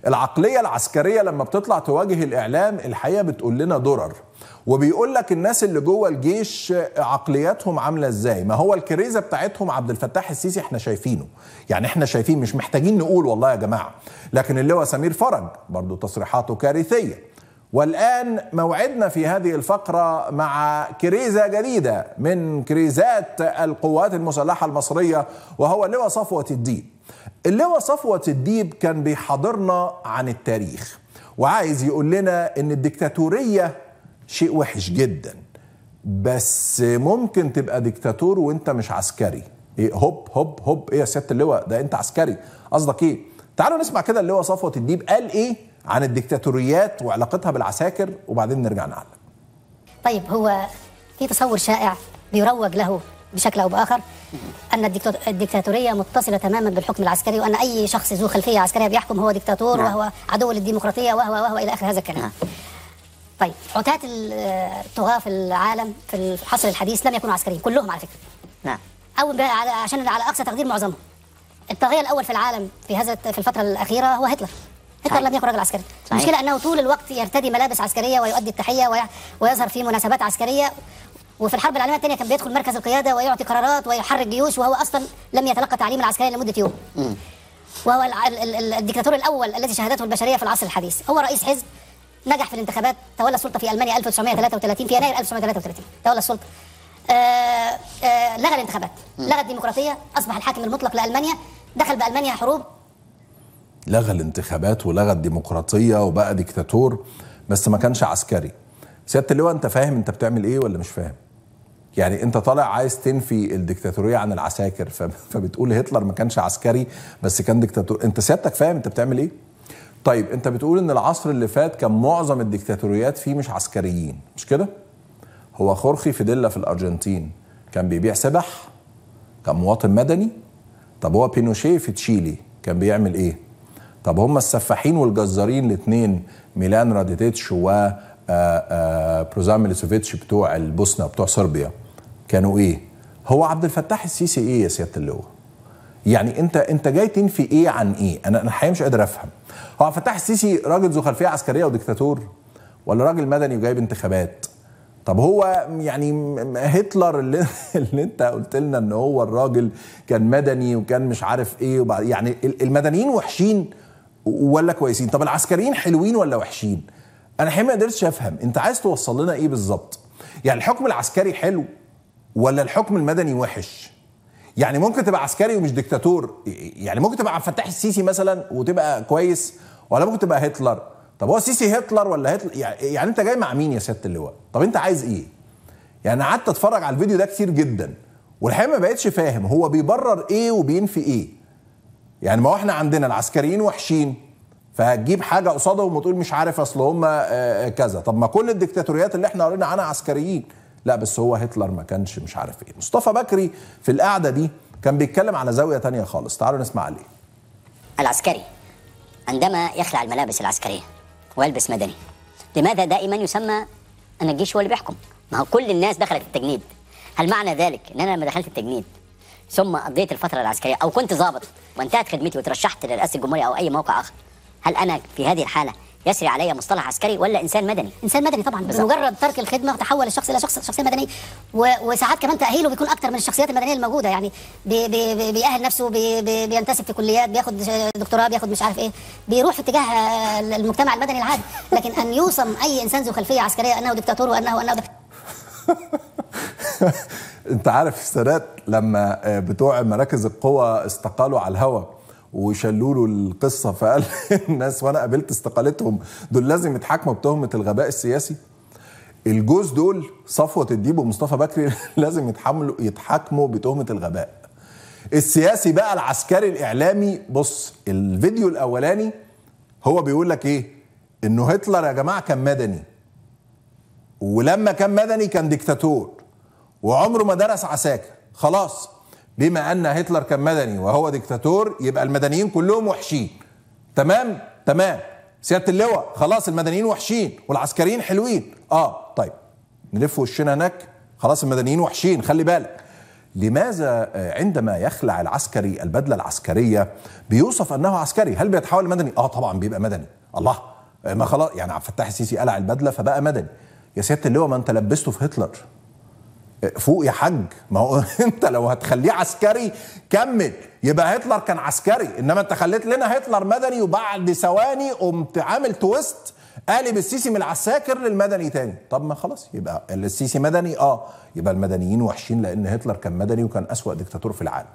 العقلية العسكرية لما بتطلع تواجه الإعلام الحقيقة بتقول لنا درر وبيقول لك الناس اللي جوه الجيش عقلياتهم عامله ازاي ما هو الكريزه بتاعتهم عبد الفتاح السيسي احنا شايفينه يعني احنا شايفين مش محتاجين نقول والله يا جماعه لكن اللواء سمير فرج برضو تصريحاته كارثيه والآن موعدنا في هذه الفقرة مع كريزة جديدة من كريزات القوات المسلحة المصرية وهو اللواء صفوة الديب اللواء صفوة الديب كان بيحاضرنا عن التاريخ وعايز يقول لنا ان الدكتاتورية شيء وحش جدا بس ممكن تبقى ديكتاتور وانت مش عسكري ايه هوب هوب هوب ايه يا سياده اللواء ده انت عسكري قصدك ايه تعالوا نسمع كده اللواء صفوه الديب قال ايه عن الديكتاتوريات وعلاقتها بالعساكر وبعدين نرجع نعلق طيب هو في تصور شائع بيروج له بشكل او باخر ان الديكتاتوريه متصله تماما بالحكم العسكري وان اي شخص ذو خلفيه عسكريه بيحكم هو ديكتاتور نعم. وهو عدو للديمقراطيه وهو وهو الى اخر هذا الكلام نعم. طيب عتاة الطغاة في العالم في العصر الحديث لم يكونوا عسكريين كلهم على فكرة نعم أول عشان على أقصى تقدير معظمهم الطاغية الأول في العالم في هذا في الفترة الأخيرة هو هتلر هتلر لم يكن رجل عسكري المشكلة أنه طول الوقت يرتدي ملابس عسكرية ويؤدي التحية ويظهر في مناسبات عسكرية وفي الحرب العالمية الثانية كان بيدخل مركز القيادة ويعطي قرارات ويحرك جيوش وهو أصلا لم يتلقى تعليما عسكريا لمدة يوم وهو الديكتاتور الأول الذي شهدته البشرية في العصر الحديث هو رئيس حزب نجح في الانتخابات تولى السلطه في المانيا 1933 في يناير 1933 تولى السلطه آه آه لغى الانتخابات لغى الديمقراطيه اصبح الحاكم المطلق لالمانيا دخل بالمانيا حروب لغى الانتخابات ولغى الديمقراطيه وبقى ديكتاتور بس ما كانش عسكري سياده اللواء انت فاهم انت بتعمل ايه ولا مش فاهم يعني انت طالع عايز تنفي الدكتاتوريه عن العساكر <laughs> فبتقول هتلر ما كانش عسكري بس كان دكتاتور انت سيادتك فاهم انت بتعمل ايه طيب انت بتقول ان العصر اللي فات كان معظم الديكتاتوريات فيه مش عسكريين مش كده هو خورخي فيديلا في الارجنتين كان بيبيع سبح كان مواطن مدني طب هو بينوشيه في تشيلي كان بيعمل ايه طب هم السفاحين والجزارين الاثنين ميلان راديتيتش و آه، آه، بروزان بتوع البوسنه بتوع صربيا كانوا ايه هو عبد الفتاح السيسي ايه يا سياده اللواء يعني انت انت جاي تنفي ايه عن ايه انا انا الحقيقه مش قادر افهم هو فتح السيسي راجل ذو خلفيه عسكريه وديكتاتور ولا راجل مدني وجايب انتخابات طب هو يعني هتلر اللي, <laughs> اللي انت قلت لنا ان هو الراجل كان مدني وكان مش عارف ايه وبعد يعني المدنيين وحشين ولا كويسين طب العسكريين حلوين ولا وحشين انا الحقيقه ما قدرتش افهم انت عايز توصل لنا ايه بالظبط يعني الحكم العسكري حلو ولا الحكم المدني وحش يعني ممكن تبقى عسكري ومش ديكتاتور يعني ممكن تبقى عبد الفتاح السيسي مثلا وتبقى كويس ولا ممكن تبقى هتلر طب هو السيسي هتلر ولا هتلر يعني انت جاي مع مين يا سياده اللواء طب انت عايز ايه يعني قعدت اتفرج على الفيديو ده كتير جدا والحقيقه ما بقتش فاهم هو بيبرر ايه وبينفي ايه يعني ما هو احنا عندنا العسكريين وحشين فهتجيب حاجه قصادهم وتقول مش عارف اصل هم آه، آه، كذا طب ما كل الدكتاتوريات اللي احنا قرينا عنها عسكريين لا بس هو هتلر ما كانش مش عارف ايه مصطفى بكري في القعده دي كان بيتكلم على زاويه تانية خالص تعالوا نسمع عليه العسكري عندما يخلع الملابس العسكريه ويلبس مدني لماذا دائما يسمى ان الجيش هو اللي بيحكم ما هو كل الناس دخلت التجنيد هل معنى ذلك ان انا لما دخلت التجنيد ثم قضيت الفتره العسكريه او كنت ضابط وانتهت خدمتي وترشحت لرئاسه الجمهوريه او اي موقع اخر هل انا في هذه الحاله يسري علي مصطلح عسكري ولا انسان مدني انسان مدني طبعا بالزبط. بمجرد ترك الخدمه تحول الشخص الى شخص شخصيه مدنيه وساعات كمان تاهيله بيكون اكتر من الشخصيات المدنيه الموجوده يعني بي بي بيأهل نفسه بي بي بينتسب في كليات بياخد دكتوراه بياخد مش عارف ايه بيروح في اتجاه المجتمع المدني العادي لكن ان يوصم اي انسان ذو خلفيه عسكريه انه دكتاتور وانه انه دكتور <laughs> انت عارف السادات لما آه، بتوع مراكز القوى استقالوا على الهوا وشلوا له القصه فقال <laughs> الناس وانا قابلت استقالتهم دول لازم يتحاكموا بتهمه الغباء السياسي الجوز دول صفوه الديب ومصطفى بكري <laughs> لازم يتحملوا يتحاكموا بتهمه الغباء السياسي بقى العسكري الاعلامي بص الفيديو الاولاني هو بيقول لك ايه انه هتلر يا جماعه كان مدني ولما كان مدني كان ديكتاتور وعمره ما درس عساكر خلاص بما ان هتلر كان مدني وهو ديكتاتور يبقى المدنيين كلهم وحشين تمام تمام سياده اللواء خلاص المدنيين وحشين والعسكريين حلوين اه طيب نلف وشنا هناك خلاص المدنيين وحشين خلي بالك لماذا آه، عندما يخلع العسكري البدله العسكريه بيوصف انه عسكري هل بيتحول لمدني اه طبعا بيبقى مدني الله آه، ما خلاص يعني عبد الفتاح السيسي قلع البدله فبقى مدني يا سياده اللواء ما انت لبسته في هتلر فوق يا حاج ما هو <laughs> انت لو هتخليه عسكري كمل يبقى هتلر كان عسكري انما انت خليت لنا هتلر مدني وبعد ثواني قمت عامل تويست قالب السيسي من العساكر للمدني تاني طب ما خلاص يبقى السيسي مدني اه يبقى المدنيين وحشين لان هتلر كان مدني وكان اسوا دكتاتور في العالم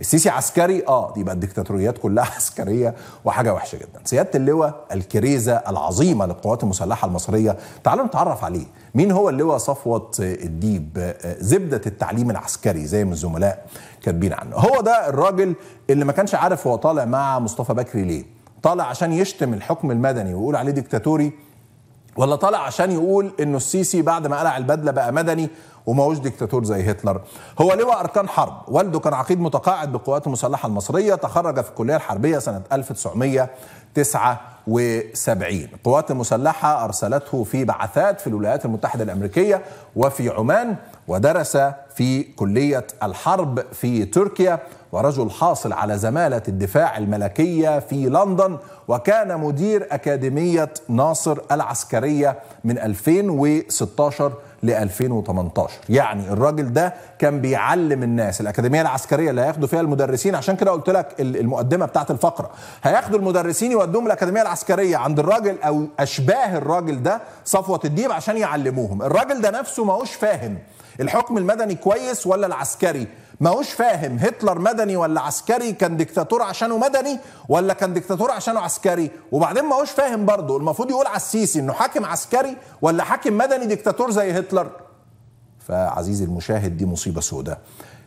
السيسي عسكري اه يبقى الدكتاتوريات كلها <laughs> عسكريه وحاجه وحشه جدا سياده اللواء الكريزه العظيمه للقوات المسلحه المصريه تعالوا نتعرف عليه مين هو اللواء صفوه الديب آه، زبده التعليم العسكري زي ما الزملاء كاتبين عنه هو ده الراجل اللي ما كانش عارف هو طالع مع مصطفى بكري ليه طالع عشان يشتم الحكم المدني ويقول عليه ديكتاتوري ولا طالع عشان يقول انه السيسي بعد ما قلع البدله بقى مدني وماهوش ديكتاتور زي هتلر هو لواء اركان حرب والده كان عقيد متقاعد بالقوات المسلحه المصريه تخرج في الكليه الحربيه سنه 1979 القوات المسلحه ارسلته في بعثات في الولايات المتحده الامريكيه وفي عمان ودرس في كليه الحرب في تركيا ورجل حاصل على زمالة الدفاع الملكية في لندن وكان مدير أكاديمية ناصر العسكرية من 2016 ل 2018 يعني الراجل ده كان بيعلم الناس الاكاديميه العسكريه اللي هياخدوا فيها المدرسين عشان كده قلت لك المقدمه بتاعت الفقره هياخدوا المدرسين يودوهم الاكاديميه العسكريه عند الراجل او اشباه الراجل ده صفوه الديب عشان يعلموهم الراجل ده نفسه ماهوش فاهم الحكم المدني كويس ولا العسكري ماهوش فاهم هتلر مدني ولا عسكري كان ديكتاتور عشانه مدني ولا كان ديكتاتور عشانه عسكري وبعدين ماهوش فاهم برضه المفروض يقول على السيسي انه حاكم عسكري ولا حاكم مدني ديكتاتور زي هتلر فعزيزي المشاهد دي مصيبه سوداء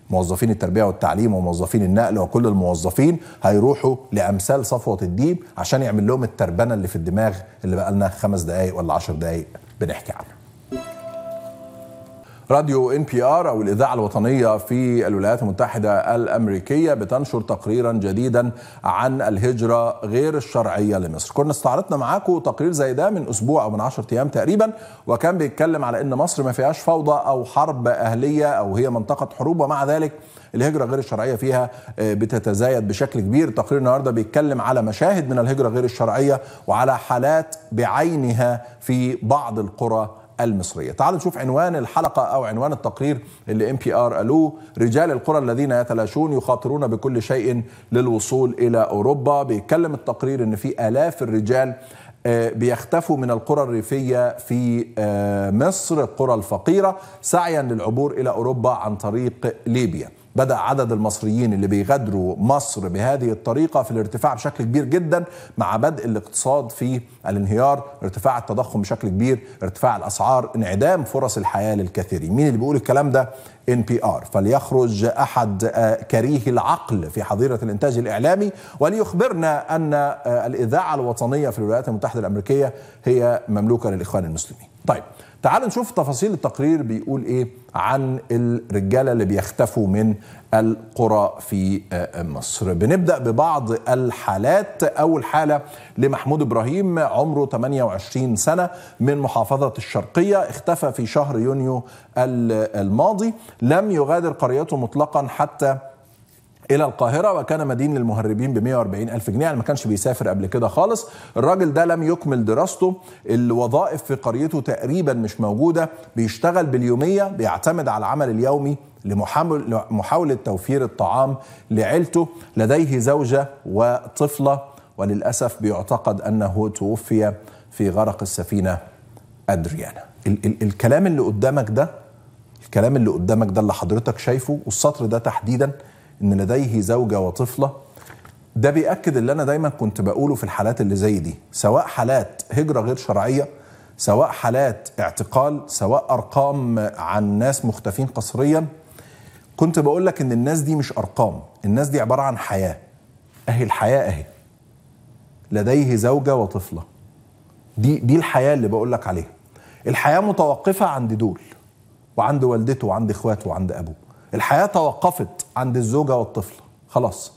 موظفين التربية والتعليم وموظفين النقل وكل الموظفين هيروحوا لأمثال صفوة الديب عشان يعمل لهم التربنة اللي في الدماغ اللي بقى لنا خمس دقايق ولا عشر دقايق بنحكي عنها راديو ان بي ار او الاذاعه الوطنيه في الولايات المتحده الامريكيه بتنشر تقريرا جديدا عن الهجره غير الشرعيه لمصر. كنا استعرضنا معاكم تقرير زي ده من اسبوع او من 10 ايام تقريبا وكان بيتكلم على ان مصر ما فيهاش فوضى او حرب اهليه او هي منطقه حروب ومع ذلك الهجره غير الشرعيه فيها آه، بتتزايد بشكل كبير تقرير النهارده بيتكلم على مشاهد من الهجره غير الشرعيه وعلى حالات بعينها في بعض القرى المصرية تعالوا نشوف عنوان الحلقة أو عنوان التقرير اللي ام بي ار قالوه رجال القرى الذين يتلاشون يخاطرون بكل شيء للوصول إلى أوروبا بيتكلم التقرير أن في آلاف الرجال آه، بيختفوا من القرى الريفية في آه، مصر القرى الفقيرة سعيا للعبور إلى أوروبا عن طريق ليبيا بدأ عدد المصريين اللي بيغادروا مصر بهذه الطريقة في الارتفاع بشكل كبير جدا مع بدء الاقتصاد في الانهيار ارتفاع التضخم بشكل كبير ارتفاع الأسعار انعدام فرص الحياة للكثيرين مين اللي بيقول الكلام ده ان بي ار فليخرج احد آه، كريه العقل في حظيره الانتاج الاعلامي وليخبرنا ان آه، الاذاعه الوطنيه في الولايات المتحده الامريكيه هي مملوكه للاخوان المسلمين طيب تعال نشوف تفاصيل التقرير بيقول ايه عن الرجاله اللي بيختفوا من القرى في آه، آه، مصر بنبدا ببعض الحالات اول حاله لمحمود ابراهيم عمره 28 سنه من محافظه الشرقيه اختفى في شهر يونيو الماضي لم يغادر قريته مطلقا حتى الى القاهره وكان مدين للمهربين ب 140 الف جنيه يعني ما كانش بيسافر قبل كده خالص الراجل ده لم يكمل دراسته الوظائف في قريته تقريبا مش موجوده بيشتغل باليوميه بيعتمد على العمل اليومي لمحاوله توفير الطعام لعيلته لديه زوجه وطفله وللاسف بيعتقد انه توفي في غرق السفينه ادريانا ال- ال- الكلام اللي قدامك ده الكلام اللي قدامك ده اللي حضرتك شايفه والسطر ده تحديدا ان لديه زوجه وطفله ده بيأكد اللي انا دايما كنت بقوله في الحالات اللي زي دي سواء حالات هجره غير شرعيه سواء حالات اعتقال سواء ارقام عن ناس مختفين قسريا كنت بقول لك ان الناس دي مش ارقام الناس دي عباره عن حياه اهي الحياه اهي لديه زوجه وطفله دي دي الحياه اللي بقول لك عليها الحياه متوقفه عند دول وعند والدته وعند اخواته وعند ابوه الحياه توقفت عند الزوجة والطفل خلاص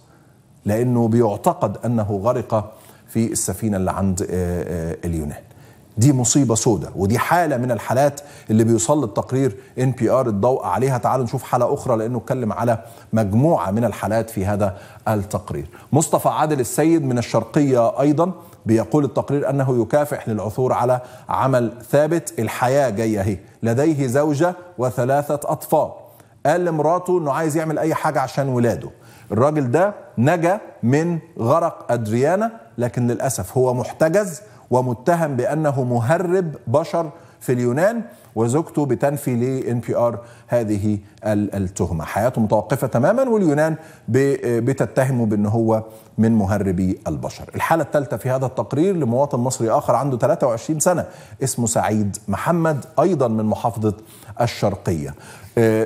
لأنه بيعتقد أنه غرق في السفينة اللي عند آه، آه، اليونان دي مصيبة سودة ودي حالة من الحالات اللي بيسلط تقرير ان بي ار الضوء عليها تعالوا نشوف حالة أخرى لأنه اتكلم على مجموعة من الحالات في هذا التقرير مصطفى عادل السيد من الشرقية أيضا بيقول التقرير أنه يكافح للعثور على عمل ثابت الحياة جاية اهي لديه زوجة وثلاثة أطفال قال لمراته انه عايز يعمل اي حاجه عشان ولاده الراجل ده نجا من غرق ادريانا لكن للاسف هو محتجز ومتهم بانه مهرب بشر في اليونان وزوجته بتنفي لان بي ار هذه التهمه حياته متوقفه تماما واليونان بتتهمه بان هو من مهربي البشر الحاله الثالثه في هذا التقرير لمواطن مصري اخر عنده 23 سنه اسمه سعيد محمد ايضا من محافظه الشرقيه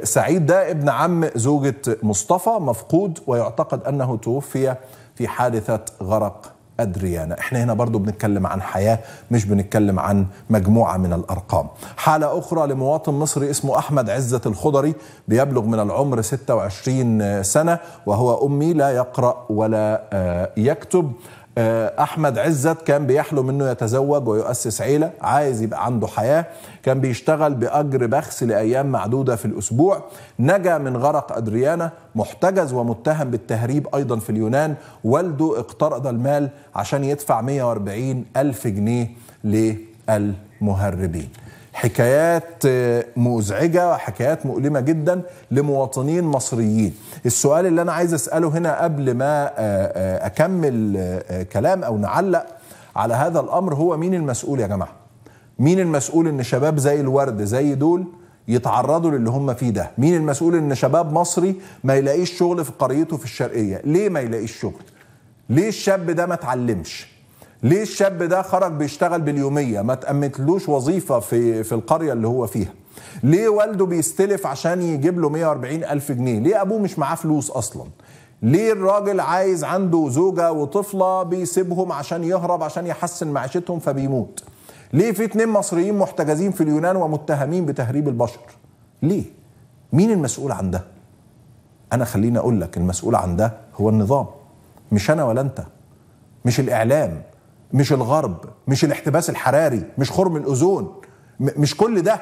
سعيد ده ابن عم زوجة مصطفى مفقود ويعتقد أنه توفي في حادثة غرق أدريانا احنا هنا برضو بنتكلم عن حياة مش بنتكلم عن مجموعة من الأرقام حالة أخرى لمواطن مصري اسمه أحمد عزة الخضري بيبلغ من العمر 26 سنة وهو أمي لا يقرأ ولا آه، يكتب آه، احمد عزت كان بيحلم انه يتزوج ويؤسس عيله عايز يبقى عنده حياه كان بيشتغل باجر بخس لايام معدوده في الاسبوع نجا من غرق ادريانا محتجز ومتهم بالتهريب ايضا في اليونان والده اقترض المال عشان يدفع 140 الف جنيه للمهربين حكايات مزعجه وحكايات مؤلمه جدا لمواطنين مصريين. السؤال اللي انا عايز اساله هنا قبل ما آه، آه، اكمل آه، كلام او نعلق على هذا الامر هو مين المسؤول يا جماعه؟ مين المسؤول ان شباب زي الورد زي دول يتعرضوا للي هم فيه ده؟ مين المسؤول ان شباب مصري ما يلاقيش شغل في قريته في الشرقيه؟ ليه ما يلاقيش شغل؟ ليه الشاب ده ما اتعلمش؟ ليه الشاب ده خرج بيشتغل باليوميه ما تأمتلوش وظيفه في في القريه اللي هو فيها ليه والده بيستلف عشان يجيب له 140 ألف جنيه ليه أبوه مش معاه فلوس أصلا ليه الراجل عايز عنده زوجة وطفلة بيسيبهم عشان يهرب عشان يحسن معيشتهم فبيموت ليه في اتنين مصريين محتجزين في اليونان ومتهمين بتهريب البشر ليه مين المسؤول عن ده انا خليني اقول لك المسؤول عن ده هو النظام مش انا ولا انت مش الاعلام مش الغرب مش الاحتباس الحراري مش خرم الاوزون مش كل ده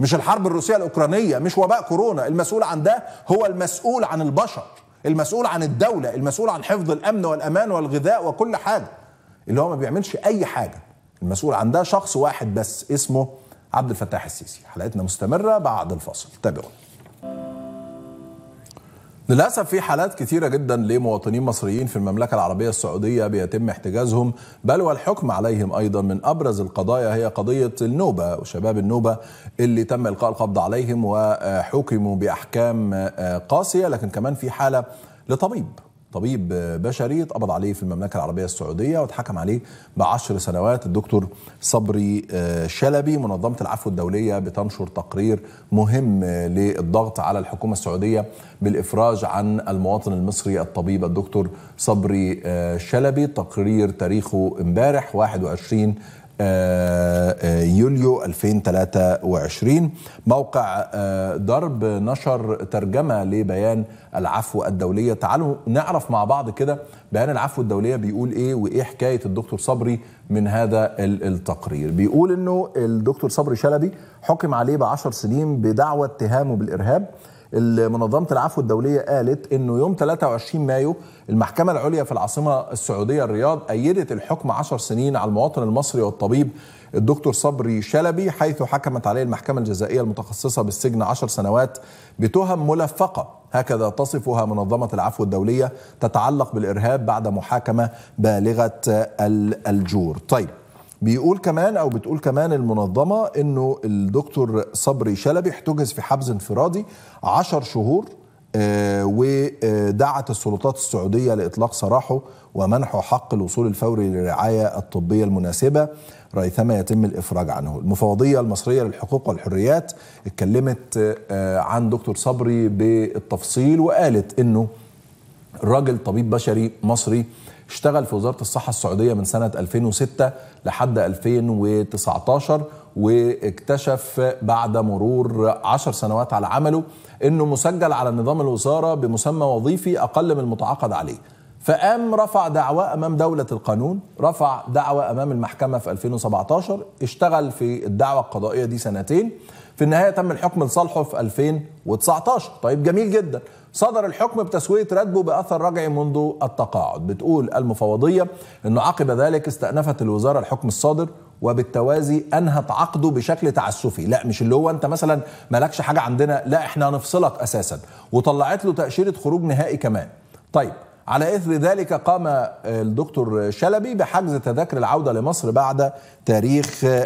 مش الحرب الروسيه الاوكرانيه مش وباء كورونا المسؤول عن ده هو المسؤول عن البشر المسؤول عن الدوله المسؤول عن حفظ الامن والامان والغذاء وكل حاجه اللي هو ما بيعملش اي حاجه المسؤول عن ده شخص واحد بس اسمه عبد الفتاح السيسي حلقتنا مستمره بعد الفاصل تابعوا للأسف في حالات كثيرة جدا لمواطنين مصريين في المملكة العربية السعودية بيتم احتجازهم بل والحكم عليهم أيضا من أبرز القضايا هي قضية النوبة وشباب النوبة اللي تم إلقاء القبض عليهم وحكموا بأحكام قاسية لكن كمان في حالة لطبيب طبيب بشري اتقبض عليه في المملكه العربيه السعوديه واتحكم عليه بعشر سنوات الدكتور صبري آه، شلبي منظمه العفو الدوليه بتنشر تقرير مهم آه، للضغط على الحكومه السعوديه بالافراج عن المواطن المصري الطبيب الدكتور صبري آه، شلبي تقرير تاريخه امبارح 21 آه، آه، يوليو 2023 موقع درب آه، نشر ترجمة لبيان العفو الدولية تعالوا نعرف مع بعض كده بيان العفو الدولية بيقول ايه وايه حكاية الدكتور صبري من هذا التقرير بيقول انه الدكتور صبري شلبي حكم عليه بعشر سنين بدعوى اتهامه بالإرهاب منظمه العفو الدوليه قالت انه يوم 23 مايو المحكمه العليا في العاصمه السعوديه الرياض ايدت الحكم 10 سنين على المواطن المصري والطبيب الدكتور صبري شلبي حيث حكمت عليه المحكمه الجزائيه المتخصصه بالسجن 10 سنوات بتهم ملفقه هكذا تصفها منظمة العفو الدولية تتعلق بالإرهاب بعد محاكمة بالغة الجور طيب بيقول كمان او بتقول كمان المنظمه انه الدكتور صبري شلبي احتجز في حبس انفرادي 10 شهور آه، ودعت السلطات السعوديه لاطلاق سراحه ومنحه حق الوصول الفوري للرعايه الطبيه المناسبه ريثما يتم الافراج عنه. المفوضيه المصريه للحقوق والحريات اتكلمت آه، عن دكتور صبري بالتفصيل وقالت انه الراجل طبيب بشري مصري اشتغل في وزاره الصحه السعوديه من سنه 2006 لحد 2019 واكتشف بعد مرور عشر سنوات على عمله انه مسجل على نظام الوزاره بمسمى وظيفي اقل من المتعاقد عليه فقام رفع دعوى امام دوله القانون رفع دعوى امام المحكمه في 2017 اشتغل في الدعوى القضائيه دي سنتين في النهايه تم الحكم لصالحه في 2019 طيب جميل جدا صدر الحكم بتسوية راتبه بأثر رجعي منذ التقاعد بتقول المفوضية أنه عقب ذلك استأنفت الوزارة الحكم الصادر وبالتوازي انهت عقده بشكل تعسفي لا مش اللي هو انت مثلا مالكش حاجه عندنا لا احنا هنفصلك اساسا وطلعت له تاشيره خروج نهائي كمان طيب على اثر ذلك قام الدكتور شلبي بحجز تذاكر العوده لمصر بعد تاريخ آه،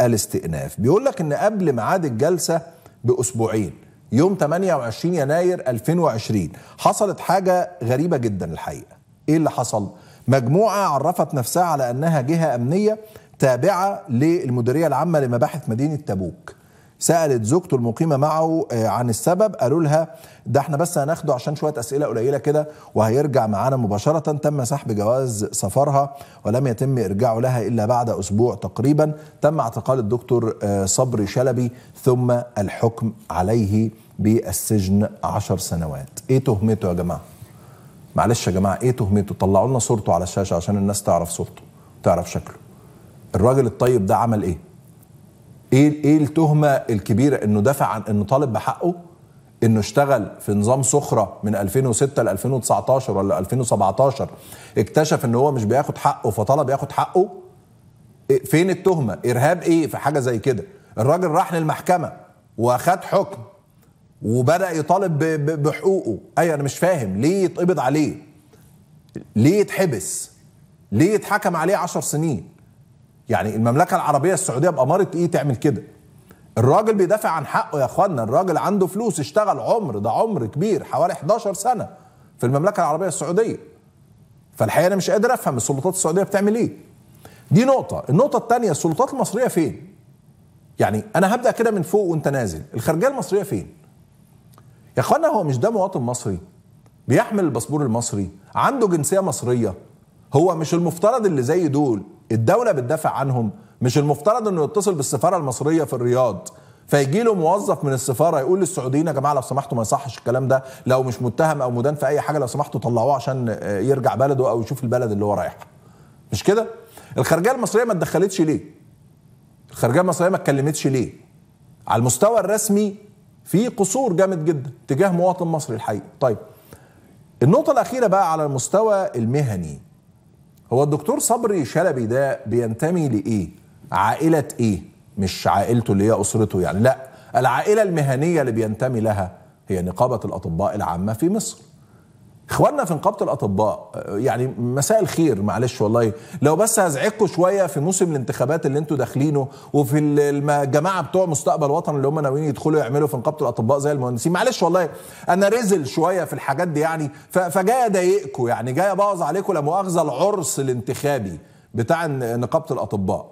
الاستئناف بيقول لك ان قبل ميعاد الجلسه باسبوعين يوم 28 يناير 2020 حصلت حاجة غريبة جدا الحقيقة ايه اللي حصل؟ مجموعة عرفت نفسها على انها جهة امنية تابعة للمديرية العامة لمباحث مدينة تبوك سالت زوجته المقيمه معه آه، عن السبب قالوا لها ده احنا بس هناخده عشان شويه اسئله قليله كده وهيرجع معانا مباشره تم سحب جواز سفرها ولم يتم ارجاعه لها الا بعد اسبوع تقريبا تم اعتقال الدكتور آه، صبري شلبي ثم الحكم عليه بالسجن عشر سنوات ايه تهمته يا جماعه معلش يا جماعه ايه تهمته طلعوا لنا صورته على الشاشه عشان الناس تعرف صورته تعرف شكله الراجل الطيب ده عمل ايه ايه ايه التهمه الكبيره انه دافع عن انه طالب بحقه انه اشتغل في نظام سخره من 2006 ل 2019 ولا 2017 اكتشف ان هو مش بياخد حقه فطلب ياخد حقه إيه فين التهمه ارهاب ايه في حاجه زي كده الراجل راح للمحكمه واخد حكم وبدا يطالب بحقوقه اي ايوه انا مش فاهم ليه يتقبض عليه ليه يتحبس ليه يتحكم عليه 10 سنين يعني المملكه العربيه السعوديه باماره ايه تعمل كده الراجل بيدافع عن حقه يا اخوانا الراجل عنده فلوس اشتغل عمر ده عمر كبير حوالي 11 سنه في المملكه العربيه السعوديه فالحقيقه انا مش قادر افهم السلطات السعوديه بتعمل ايه دي نقطه النقطه الثانيه السلطات المصريه فين يعني انا هبدا كده من فوق وانت نازل الخارجيه المصريه فين يا اخوانا هو مش ده مواطن مصري بيحمل الباسبور المصري عنده جنسيه مصريه هو مش المفترض اللي زي دول الدوله بتدافع عنهم مش المفترض انه يتصل بالسفاره المصريه في الرياض فيجي له موظف من السفاره يقول للسعوديين يا جماعه لو سمحتوا ما يصحش الكلام ده لو مش متهم او مدان في اي حاجه لو سمحتوا طلعوه عشان يرجع بلده او يشوف البلد اللي هو رايحها مش كده الخارجيه المصريه ما اتدخلتش ليه الخارجيه المصريه ما اتكلمتش ليه على المستوى الرسمي في قصور جامد جدا تجاه مواطن مصري الحقيقي طيب النقطه الاخيره بقى على المستوى المهني هو الدكتور صبري شلبي ده بينتمي لايه؟ عائله ايه؟ مش عائلته اللي هي اسرته يعني لا العائله المهنيه اللي بينتمي لها هي نقابه الاطباء العامه في مصر. اخواننا في نقابه الاطباء يعني مساء الخير معلش والله لو بس هزعجكم شويه في موسم الانتخابات اللي انتوا داخلينه وفي الجماعه بتوع مستقبل وطن اللي هم ناويين يدخلوا يعملوا في نقابه الاطباء زي المهندسين معلش والله انا رزل شويه في الحاجات دي يعني فجاي اضايقكم يعني جاي ابوظ عليكم لا مؤاخذه العرس الانتخابي بتاع نقابه الاطباء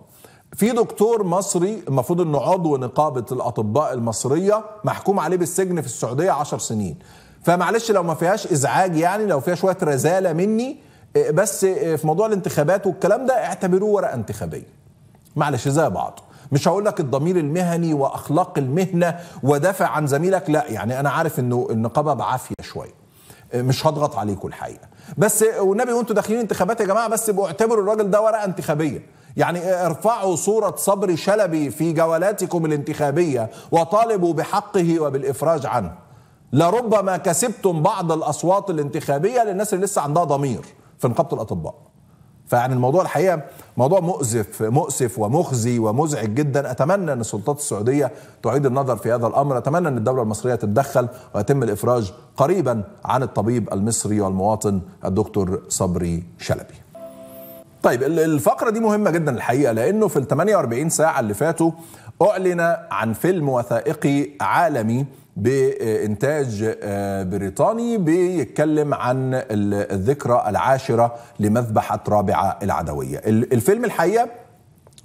في دكتور مصري المفروض انه عضو نقابه الاطباء المصريه محكوم عليه بالسجن في السعوديه 10 سنين فمعلش لو ما فيهاش ازعاج يعني لو فيها شويه رزاله مني آه، بس آه، في موضوع الانتخابات والكلام ده اعتبروه ورقه انتخابيه معلش زي بعضه مش هقول لك الضمير المهني واخلاق المهنه ودافع عن زميلك لا يعني انا عارف انه النقابه بعافيه شويه آه، مش هضغط عليكم الحقيقه بس والنبي وانتوا داخلين انتخابات يا جماعه بس اعتبروا الراجل ده ورقه انتخابيه يعني ارفعوا صورة صبري شلبي في جولاتكم الانتخابية وطالبوا بحقه وبالإفراج عنه لربما كسبتم بعض الاصوات الانتخابيه للناس اللي لسه عندها ضمير في نقابه الاطباء فيعني الموضوع الحقيقه موضوع مؤسف مؤسف ومخزي ومزعج جدا اتمنى ان السلطات السعوديه تعيد النظر في هذا الامر اتمنى ان الدوله المصريه تتدخل ويتم الافراج قريبا عن الطبيب المصري والمواطن الدكتور صبري شلبي طيب الفقره دي مهمه جدا الحقيقه لانه في ال 48 ساعه اللي فاتوا اعلن عن فيلم وثائقي عالمي بإنتاج آه، بريطاني بيتكلم عن الذكرى العاشرة لمذبحة رابعة العدوية الفيلم الحقيقة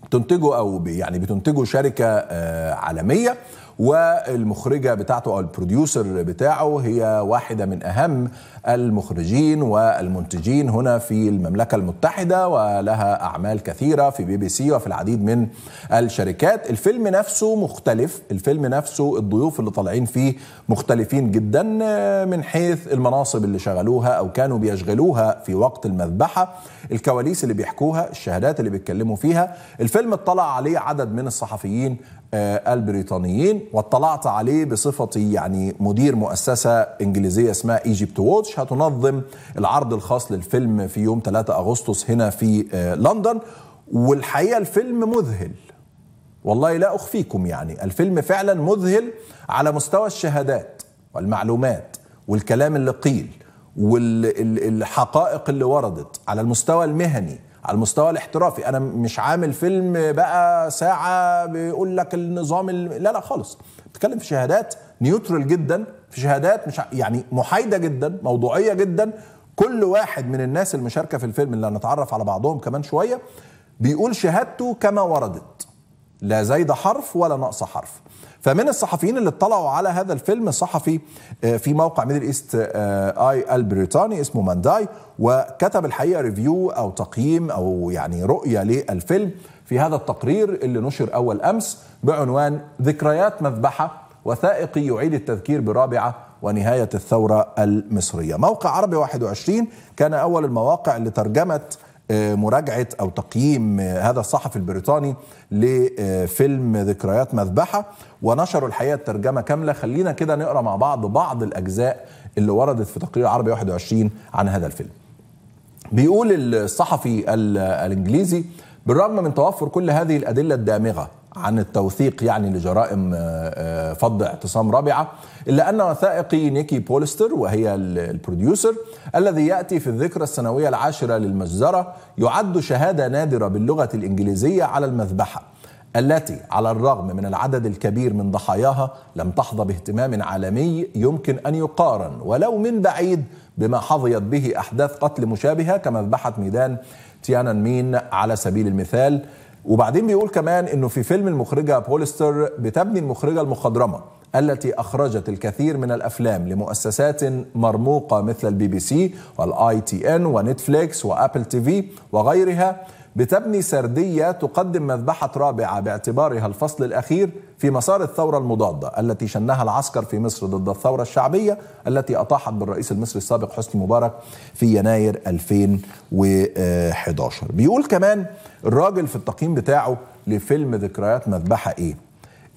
بتنتجه أو يعني بتنتجه شركة آه، عالمية والمخرجه بتاعته او البروديوسر بتاعه هي واحده من اهم المخرجين والمنتجين هنا في المملكه المتحده ولها اعمال كثيره في بي بي سي وفي العديد من الشركات الفيلم نفسه مختلف الفيلم نفسه الضيوف اللي طالعين فيه مختلفين جدا من حيث المناصب اللي شغلوها او كانوا بيشغلوها في وقت المذبحه الكواليس اللي بيحكوها الشهادات اللي بيتكلموا فيها الفيلم اطلع عليه عدد من الصحفيين آه، البريطانيين واطلعت عليه بصفتي يعني مدير مؤسسة إنجليزية اسمها ايجيبت ووتش هتنظم العرض الخاص للفيلم في يوم 3 أغسطس هنا في آه، لندن والحقيقة الفيلم مذهل والله لا أخفيكم يعني الفيلم فعلا مذهل على مستوى الشهادات والمعلومات والكلام اللي قيل والحقائق اللي وردت على المستوى المهني على المستوى الاحترافي انا مش عامل فيلم بقى ساعه بيقول لك النظام اللي... لا لا خالص بتكلم في شهادات نيوترال جدا في شهادات مش يعني محايده جدا موضوعيه جدا كل واحد من الناس المشاركه في الفيلم اللي هنتعرف على بعضهم كمان شويه بيقول شهادته كما وردت لا زايده حرف ولا نقص حرف فمن الصحفيين اللي اطلعوا على هذا الفيلم صحفي آه، في موقع ميدل ايست آه، اي البريطاني اسمه مانداي وكتب الحقيقه ريفيو او تقييم او يعني رؤيه للفيلم في هذا التقرير اللي نشر اول امس بعنوان ذكريات مذبحه وثائقي يعيد التذكير برابعه ونهايه الثوره المصريه. موقع عربي 21 كان اول المواقع اللي ترجمت مراجعه او تقييم هذا الصحفي البريطاني لفيلم ذكريات مذبحه ونشروا الحقيقه الترجمه كامله خلينا كده نقرا مع بعض بعض الاجزاء اللي وردت في تقرير عربي 21 عن هذا الفيلم. بيقول الصحفي الانجليزي بالرغم من توفر كل هذه الادله الدامغه عن التوثيق يعني لجرائم آه، آه، فض اعتصام رابعه الا ان وثائقي نيكي بولستر وهي البروديوسر الذي ياتي في الذكرى السنويه العاشره للمجزره يعد شهاده نادره باللغه الانجليزيه على المذبحه التي على الرغم من العدد الكبير من ضحاياها لم تحظى باهتمام عالمي يمكن ان يقارن ولو من بعيد بما حظيت به احداث قتل مشابهه كمذبحه ميدان تيانان مين على سبيل المثال وبعدين بيقول كمان انه في فيلم المخرجه بولستر بتبني المخرجه المخضرمه التي اخرجت الكثير من الافلام لمؤسسات مرموقه مثل البي بي سي والاي تي ان ونتفليكس وابل تي في وغيرها بتبني سردية تقدم مذبحة رابعة باعتبارها الفصل الأخير في مسار الثورة المضادة التي شنها العسكر في مصر ضد الثورة الشعبية التي أطاحت بالرئيس المصري السابق حسني مبارك في يناير 2011 بيقول كمان الراجل في التقييم بتاعه لفيلم ذكريات مذبحة إيه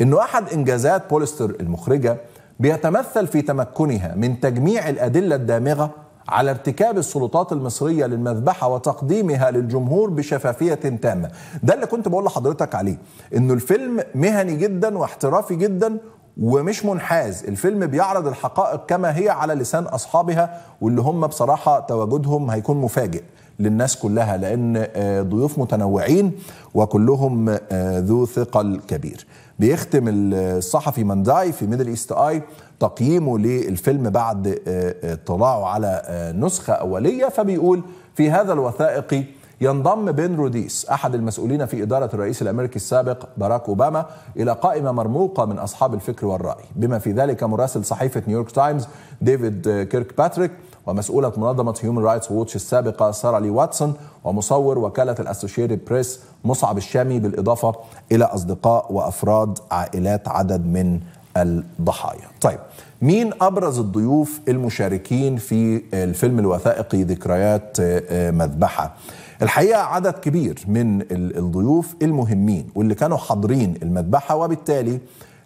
إنه أحد إنجازات بولستر المخرجة بيتمثل في تمكنها من تجميع الأدلة الدامغة على ارتكاب السلطات المصرية للمذبحة وتقديمها للجمهور بشفافية تامة ده اللي كنت بقول لحضرتك عليه انه الفيلم مهني جدا واحترافي جدا ومش منحاز الفيلم بيعرض الحقائق كما هي على لسان أصحابها واللي هم بصراحة تواجدهم هيكون مفاجئ للناس كلها لأن آه، ضيوف متنوعين وكلهم آه، ذو ثقل كبير بيختم الصحفي مانداي في ميدل ايست اي تقييمه للفيلم بعد اطلاعه آه، آه، على آه، نسخة أولية فبيقول في هذا الوثائقي ينضم بن روديس أحد المسؤولين في إدارة الرئيس الأمريكي السابق باراك أوباما إلى قائمة مرموقة من أصحاب الفكر والرأي بما في ذلك مراسل صحيفة نيويورك تايمز ديفيد كيرك باتريك ومسؤولة منظمة هيومن رايتس ووتش السابقة سارة لي واتسون ومصور وكالة الأسوشيتد بريس مصعب الشامي بالإضافة إلى أصدقاء وأفراد عائلات عدد من الضحايا طيب مين أبرز الضيوف المشاركين في الفيلم الوثائقي ذكريات آه، آه، مذبحة الحقيقة عدد كبير من الضيوف المهمين واللي كانوا حاضرين المذبحة وبالتالي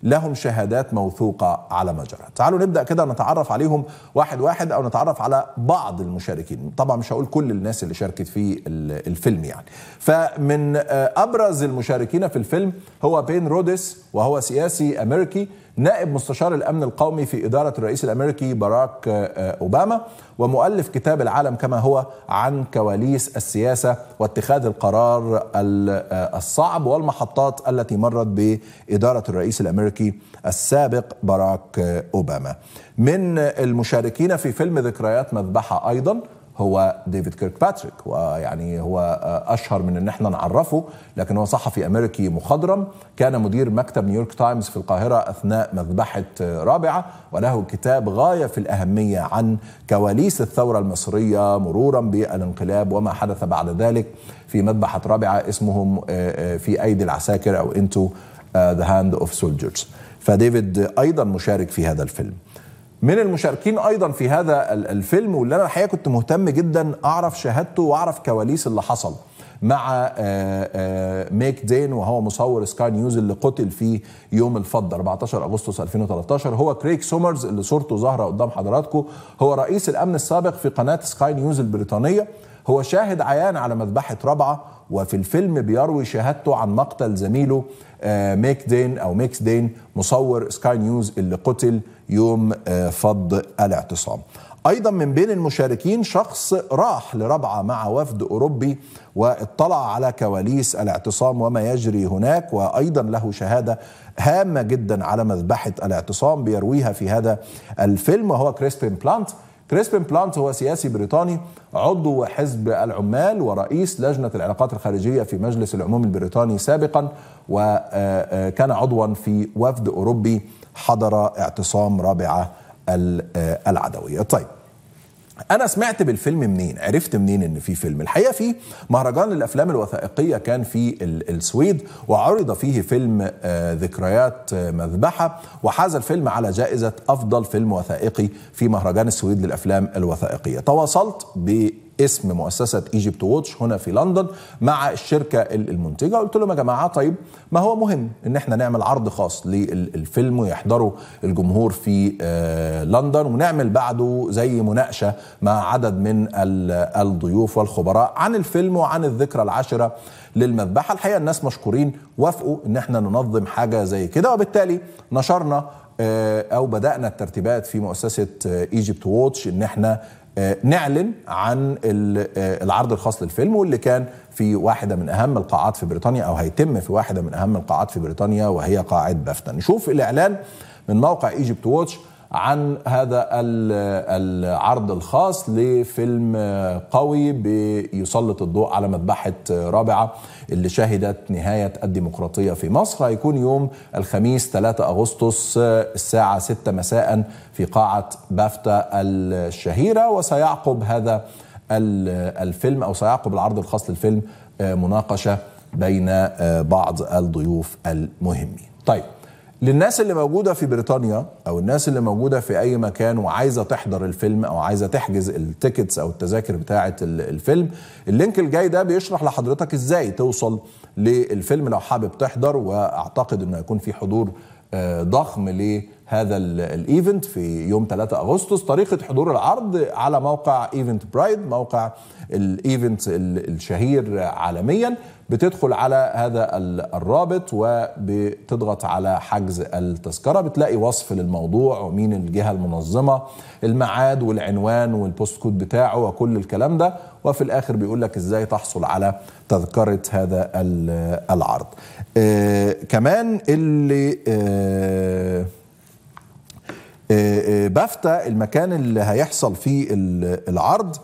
لهم شهادات موثوقة على ما جرى تعالوا نبدأ كده نتعرف عليهم واحد واحد أو نتعرف على بعض المشاركين طبعا مش هقول كل الناس اللي شاركت في الفيلم يعني فمن آه، أبرز المشاركين في الفيلم هو بين رودس وهو سياسي أمريكي نائب مستشار الامن القومي في اداره الرئيس الامريكي باراك آه، آه، اوباما ومؤلف كتاب العالم كما هو عن كواليس السياسه واتخاذ القرار آه، الصعب والمحطات التي مرت باداره الرئيس الامريكي السابق باراك اوباما. من المشاركين في فيلم ذكريات مذبحه ايضا هو ديفيد كيرك باتريك ويعني هو آه، اشهر من ان احنا نعرفه لكن هو صحفي امريكي مخضرم كان مدير مكتب نيويورك تايمز في القاهره اثناء مذبحه آه، رابعه وله كتاب غايه في الاهميه عن كواليس الثوره المصريه مرورا بالانقلاب وما حدث بعد ذلك في مذبحه رابعه اسمهم آه، في ايدي العساكر او انتو ذا هاند اوف سولجرز فديفيد ايضا مشارك في هذا الفيلم من المشاركين ايضا في هذا الفيلم واللي انا الحقيقه كنت مهتم جدا اعرف شهادته واعرف كواليس اللي حصل مع آه، آه، ميك دين وهو مصور سكاي نيوز اللي قتل في يوم الفضة 14 أغسطس 2013 هو كريك سومرز اللي صورته ظاهرة قدام حضراتكم هو رئيس الأمن السابق في قناة سكاي نيوز البريطانية هو شاهد عيان على مذبحة رابعة وفي الفيلم بيروي شهادته عن مقتل زميله آه، ميك دين او ميكس دين مصور سكاي نيوز اللي قتل يوم آه، فض الاعتصام ايضا من بين المشاركين شخص راح لربعه مع وفد اوروبي واطلع على كواليس الاعتصام وما يجري هناك وايضا له شهاده هامه جدا على مذبحه الاعتصام بيرويها في هذا الفيلم وهو كريستين بلانت كريسبين بلانت هو سياسي بريطاني عضو حزب العمال ورئيس لجنة العلاقات الخارجية في مجلس العموم البريطاني سابقا وكان آه، آه، عضوا في وفد أوروبي حضر اعتصام رابعة آه، العدوية طيب انا سمعت بالفيلم منين عرفت منين ان في فيلم الحقيقه في مهرجان الافلام الوثائقيه كان في السويد وعرض فيه فيلم آه، ذكريات آه، مذبحه وحاز الفيلم على جائزه افضل فيلم وثائقي في مهرجان السويد للافلام الوثائقيه تواصلت اسم مؤسسه ايجيبت ووتش هنا في لندن مع الشركه المنتجه قلت لهم يا جماعه طيب ما هو مهم ان احنا نعمل عرض خاص للفيلم ويحضره الجمهور في آه، لندن ونعمل بعده زي مناقشه مع عدد من الضيوف والخبراء عن الفيلم وعن الذكرى العاشره للمذبحه الحقيقه الناس مشكورين وافقوا ان احنا ننظم حاجه زي كده وبالتالي نشرنا آه، او بدانا الترتيبات في مؤسسه ايجيبت آه، ووتش ان احنا آه، نعلن عن آه، العرض الخاص للفيلم واللي كان في واحدة من أهم القاعات في بريطانيا أو هيتم في واحدة من أهم القاعات في بريطانيا وهي قاعة بافتا نشوف الإعلان من موقع ايجيبت واتش عن هذا العرض الخاص لفيلم قوي بيسلط الضوء على مذبحة رابعة اللي شهدت نهاية الديمقراطية في مصر هيكون يوم الخميس 3 أغسطس الساعة 6 مساء في قاعة بافتا الشهيرة وسيعقب هذا الفيلم أو سيعقب العرض الخاص للفيلم مناقشة بين بعض الضيوف المهمين طيب للناس اللي موجوده في بريطانيا او الناس اللي موجوده في اي مكان وعايزه تحضر الفيلم او عايزه تحجز التيكتس او التذاكر بتاعه الفيلم اللينك الجاي ده بيشرح لحضرتك ازاي توصل للفيلم لو حابب تحضر واعتقد انه هيكون في حضور آه، ضخم ليه هذا الايفنت في يوم 3 اغسطس طريقه حضور العرض على موقع ايفنت برايد موقع الايفنت الشهير عالميا بتدخل على هذا الرابط وبتضغط على حجز التذكره بتلاقي وصف للموضوع ومين الجهه المنظمه الميعاد والعنوان والبوست كود بتاعه وكل الكلام ده وفي الاخر بيقول لك ازاي تحصل على تذكره هذا العرض آه كمان اللي آه آه، آه، بفتة المكان اللي هيحصل فيه العرض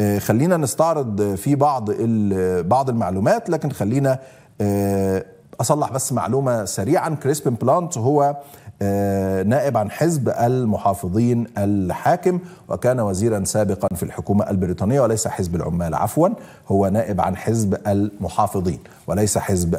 آه، خلينا نستعرض فيه بعض بعض المعلومات لكن خلينا اصلح بس معلومه سريعا كريسبين بلانت هو نائب عن حزب المحافظين الحاكم وكان وزيرا سابقا في الحكومة البريطانية وليس حزب العمال عفوا هو نائب عن حزب المحافظين وليس حزب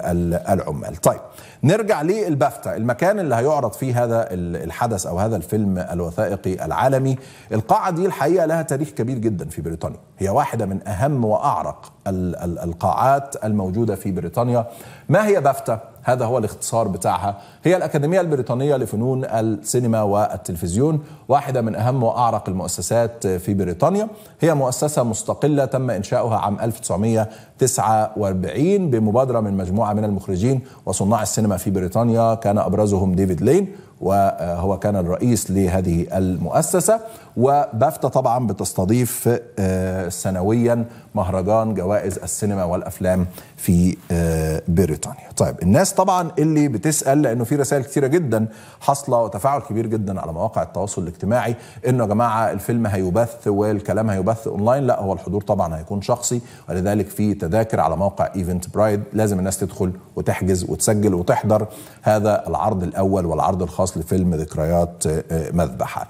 العمال طيب نرجع للبافتا المكان اللي هيعرض فيه هذا الحدث أو هذا الفيلم الوثائقي العالمي القاعة دي الحقيقة لها تاريخ كبير جدا في بريطانيا هي واحدة من أهم وأعرق القاعات الموجودة في بريطانيا ما هي بافتا؟ هذا هو الاختصار بتاعها هي الأكاديمية البريطانية لفنون السينما والتلفزيون واحدة من أهم وأعرق المؤسسات المؤسسات في بريطانيا هي مؤسسة مستقلة تم إنشاؤها عام 1949 بمبادرة من مجموعة من المخرجين وصناع السينما في بريطانيا كان أبرزهم ديفيد لين وهو كان الرئيس لهذه المؤسسة وبافتا طبعا بتستضيف آه، سنويا مهرجان جوائز السينما والافلام في آه، بريطانيا. طيب الناس طبعا اللي بتسال لانه في رسائل كثيره جدا حاصله وتفاعل كبير جدا على مواقع التواصل الاجتماعي انه يا جماعه الفيلم هيبث والكلام هيبث اونلاين لا هو الحضور طبعا هيكون شخصي ولذلك في تذاكر على موقع ايفنت برايد لازم الناس تدخل وتحجز وتسجل وتحضر هذا العرض الاول والعرض الخاص لفيلم ذكريات آه، مذبحه.